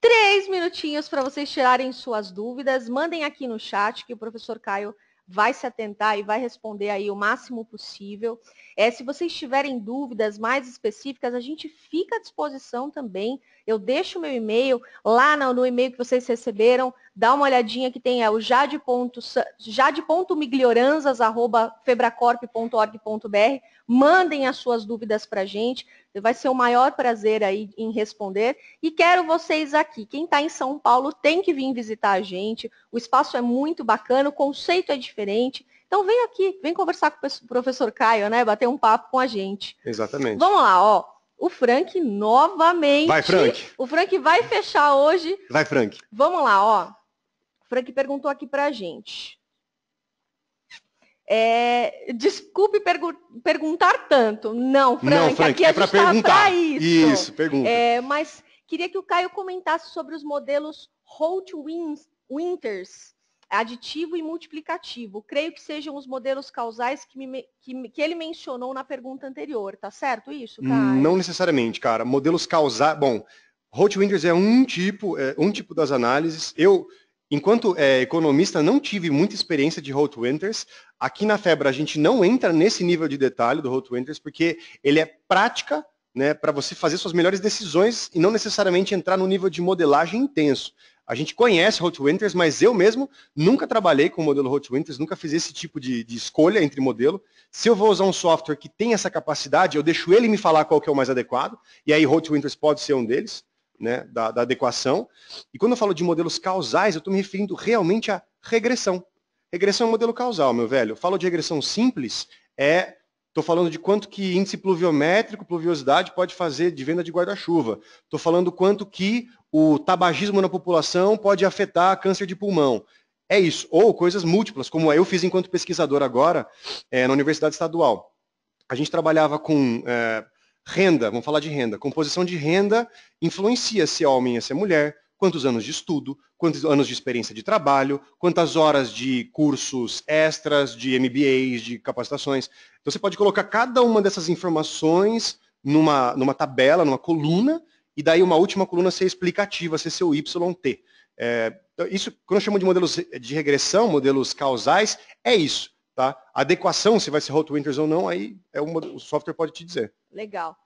três minutinhos para vocês tirarem suas dúvidas. Mandem aqui no chat que o professor Caio vai se atentar e vai responder aí o máximo possível. É, se vocês tiverem dúvidas mais específicas, a gente fica à disposição também. Eu deixo meu e-mail lá no, no e-mail que vocês receberam. Dá uma olhadinha que tem é, o jade.miglioranzas.febracorp.org.br. Mandem as suas dúvidas para a gente. Vai ser o maior prazer aí em responder. E quero vocês aqui. Quem está em São Paulo tem que vir visitar a gente. O espaço é muito bacana, o conceito é diferente. Então vem aqui, vem conversar com o professor Caio, né? Bater um papo com a gente. Exatamente. Vamos lá, ó. O Frank novamente. Vai, Frank. O Frank vai fechar hoje. Vai, Frank. Vamos lá, ó. O Frank perguntou aqui pra gente. É, desculpe pergu perguntar tanto. Não, Frank, Não, Frank aqui é a gente tá isso. Isso, pergunta. É, mas queria que o Caio comentasse sobre os modelos Holt Winters aditivo e multiplicativo. Creio que sejam os modelos causais que, me, que, que ele mencionou na pergunta anterior, tá certo isso, hum, Não necessariamente, cara. Modelos causais. Bom, Rottwinger's é um tipo, é um tipo das análises. Eu, enquanto é, economista, não tive muita experiência de Rottwinger's. Aqui na Febra a gente não entra nesse nível de detalhe do Rottwinger's porque ele é prática né, para você fazer suas melhores decisões e não necessariamente entrar no nível de modelagem intenso. A gente conhece Hot Winters, mas eu mesmo nunca trabalhei com o modelo Hot Winters, nunca fiz esse tipo de, de, escolha entre modelo. Se eu vou usar um software que tem essa capacidade, eu deixo ele me falar qual que é o mais adequado, e aí Hot Winters pode ser um deles, né, da, da adequação. E quando eu falo de modelos causais, eu estou me referindo realmente à regressão. Regressão é um modelo causal, meu velho. Eu falo de regressão simples, é Estou falando de quanto que índice pluviométrico, pluviosidade pode fazer de venda de guarda-chuva. Estou falando quanto que o tabagismo na população pode afetar câncer de pulmão. É isso. Ou coisas múltiplas, como eu fiz enquanto pesquisador agora é, na Universidade Estadual. A gente trabalhava com é, renda, vamos falar de renda. Composição de renda influencia se é homem, se é mulher, quantos anos de estudo, quantos anos de experiência de trabalho, quantas horas de cursos extras, de MBAs, de capacitações. Então, você pode colocar cada uma dessas informações numa, numa tabela, numa coluna, e daí uma última coluna ser explicativa, ser seu YT. É, então, isso, quando eu chamo de modelos de regressão, modelos causais, é isso. Tá? Adequação, se vai ser Hot Winters ou não, aí é uma, o software pode te dizer. Legal.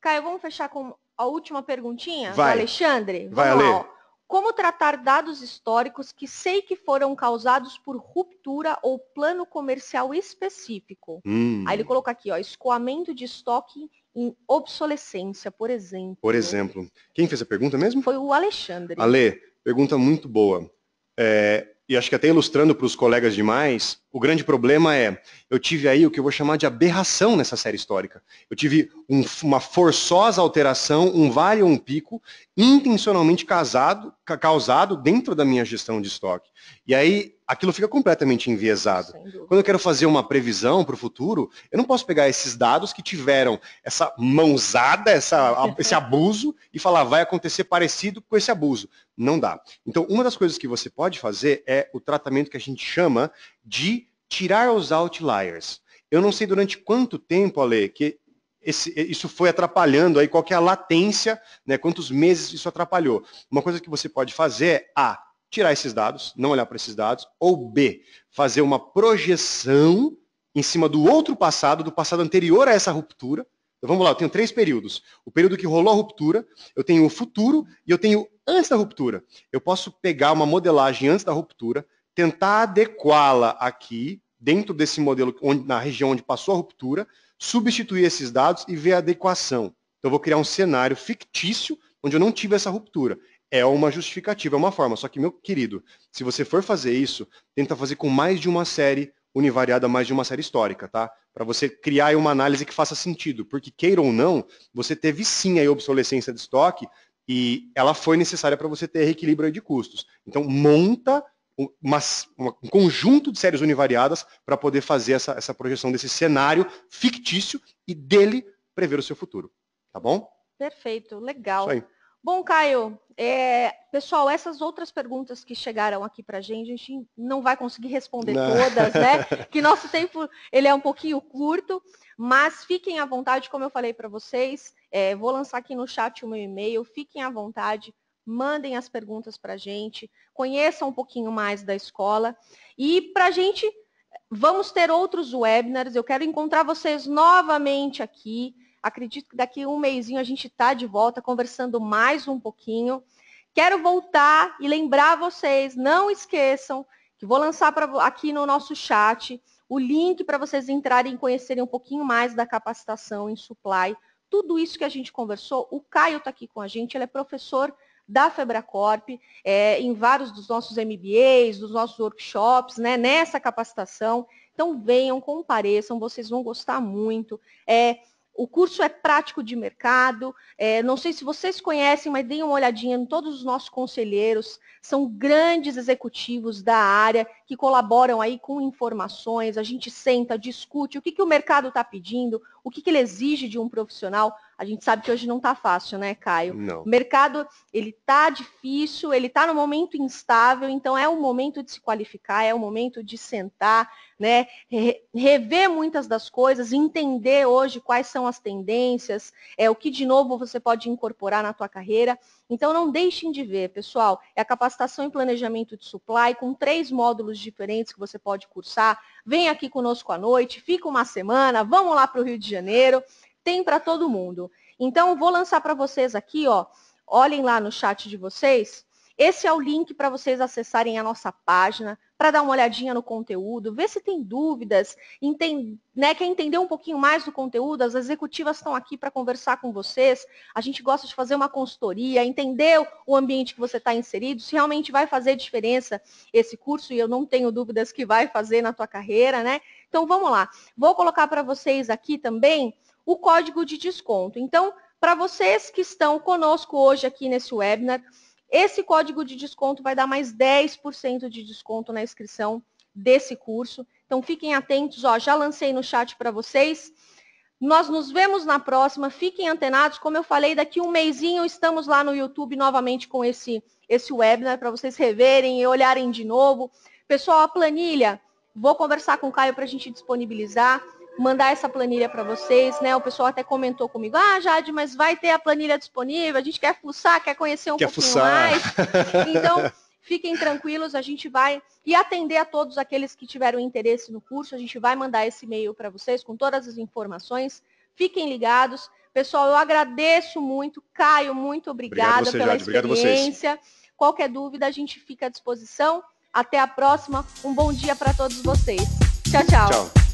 Caio, vamos fechar com a última perguntinha vai. do Alexandre? Vai, vamos Ale. Como tratar dados históricos que sei que foram causados por ruptura ou plano comercial específico? Hum. Aí ele coloca aqui, ó, escoamento de estoque em obsolescência, por exemplo. Por exemplo. Quem fez a pergunta mesmo? Foi o Alexandre. Ale, pergunta muito boa. É, e acho que até ilustrando para os colegas demais, o grande problema é, eu tive aí o que eu vou chamar de aberração nessa série histórica. Eu tive um, uma forçosa alteração, um vale ou um pico, intencionalmente casado, causado dentro da minha gestão de estoque. E aí aquilo fica completamente enviesado. Quando eu quero fazer uma previsão para o futuro, eu não posso pegar esses dados que tiveram essa mãozada, essa, esse abuso, e falar vai acontecer parecido com esse abuso. Não dá. Então, uma das coisas que você pode fazer é o tratamento que a gente chama de tirar os outliers. Eu não sei durante quanto tempo, Ale, que esse, isso foi atrapalhando aí, qual é a latência, né, quantos meses isso atrapalhou. Uma coisa que você pode fazer é, ah, tirar esses dados, não olhar para esses dados, ou B, fazer uma projeção em cima do outro passado, do passado anterior a essa ruptura. Então, vamos lá, eu tenho três períodos. O período que rolou a ruptura, eu tenho o futuro e eu tenho antes da ruptura. Eu posso pegar uma modelagem antes da ruptura, tentar adequá-la aqui, dentro desse modelo, onde, na região onde passou a ruptura, substituir esses dados e ver a adequação. Então, eu vou criar um cenário fictício onde eu não tive essa ruptura é uma justificativa, é uma forma. Só que, meu querido, se você for fazer isso, tenta fazer com mais de uma série univariada, mais de uma série histórica, tá? Para você criar uma análise que faça sentido. Porque, queira ou não, você teve sim a obsolescência de estoque e ela foi necessária para você ter reequilíbrio de custos. Então, monta uma, uma, um conjunto de séries univariadas para poder fazer essa, essa projeção desse cenário fictício e dele prever o seu futuro. Tá bom? Perfeito, legal. Isso aí. Bom, Caio, é, pessoal, essas outras perguntas que chegaram aqui para a gente, a gente não vai conseguir responder não. todas, né? que nosso tempo ele é um pouquinho curto, mas fiquem à vontade, como eu falei para vocês, é, vou lançar aqui no chat o meu e-mail, fiquem à vontade, mandem as perguntas para a gente, conheçam um pouquinho mais da escola e para a gente vamos ter outros webinars. Eu quero encontrar vocês novamente aqui. Acredito que daqui um mêsinho a gente está de volta conversando mais um pouquinho. Quero voltar e lembrar vocês, não esqueçam que vou lançar pra, aqui no nosso chat o link para vocês entrarem e conhecerem um pouquinho mais da capacitação em supply. Tudo isso que a gente conversou, o Caio está aqui com a gente, ele é professor da FebraCorp, é, em vários dos nossos MBAs, dos nossos workshops, né, nessa capacitação. Então venham, compareçam, vocês vão gostar muito. É, o curso é prático de mercado. É, não sei se vocês conhecem, mas deem uma olhadinha em todos os nossos conselheiros. São grandes executivos da área que colaboram aí com informações. A gente senta, discute o que, que o mercado está pedindo, o que, que ele exige de um profissional. A gente sabe que hoje não está fácil, né, Caio? Não. O mercado ele está difícil, ele está no momento instável, então é o momento de se qualificar, é o momento de sentar, né, Re rever muitas das coisas, entender hoje quais são as tendências, é o que de novo você pode incorporar na tua carreira. Então, não deixem de ver, pessoal. É a capacitação em planejamento de supply, com três módulos diferentes que você pode cursar. Vem aqui conosco à noite, fica uma semana, vamos lá para o Rio de Janeiro. Tem para todo mundo. Então, vou lançar para vocês aqui, ó. Olhem lá no chat de vocês. Esse é o link para vocês acessarem a nossa página, para dar uma olhadinha no conteúdo, ver se tem dúvidas, entende, né, quer entender um pouquinho mais do conteúdo, as executivas estão aqui para conversar com vocês, a gente gosta de fazer uma consultoria, entender o ambiente que você está inserido, se realmente vai fazer diferença esse curso, e eu não tenho dúvidas que vai fazer na tua carreira, né? Então vamos lá, vou colocar para vocês aqui também o código de desconto. Então, para vocês que estão conosco hoje aqui nesse webinar, esse código de desconto vai dar mais 10% de desconto na inscrição desse curso. Então fiquem atentos, ó, já lancei no chat para vocês. Nós nos vemos na próxima, fiquem antenados. Como eu falei, daqui um mêsinho estamos lá no YouTube novamente com esse, esse webinar para vocês reverem e olharem de novo. Pessoal, a planilha, vou conversar com o Caio para a gente disponibilizar mandar essa planilha para vocês, né? O pessoal até comentou comigo, ah, Jade, mas vai ter a planilha disponível, a gente quer fuçar, quer conhecer um quer pouquinho fuçar. mais. Então, fiquem tranquilos, a gente vai e atender a todos aqueles que tiveram interesse no curso, a gente vai mandar esse e-mail para vocês com todas as informações. Fiquem ligados. Pessoal, eu agradeço muito. Caio, muito obrigada você, pela Jade. experiência. Qualquer dúvida, a gente fica à disposição. Até a próxima. Um bom dia para todos vocês. Tchau, tchau. tchau.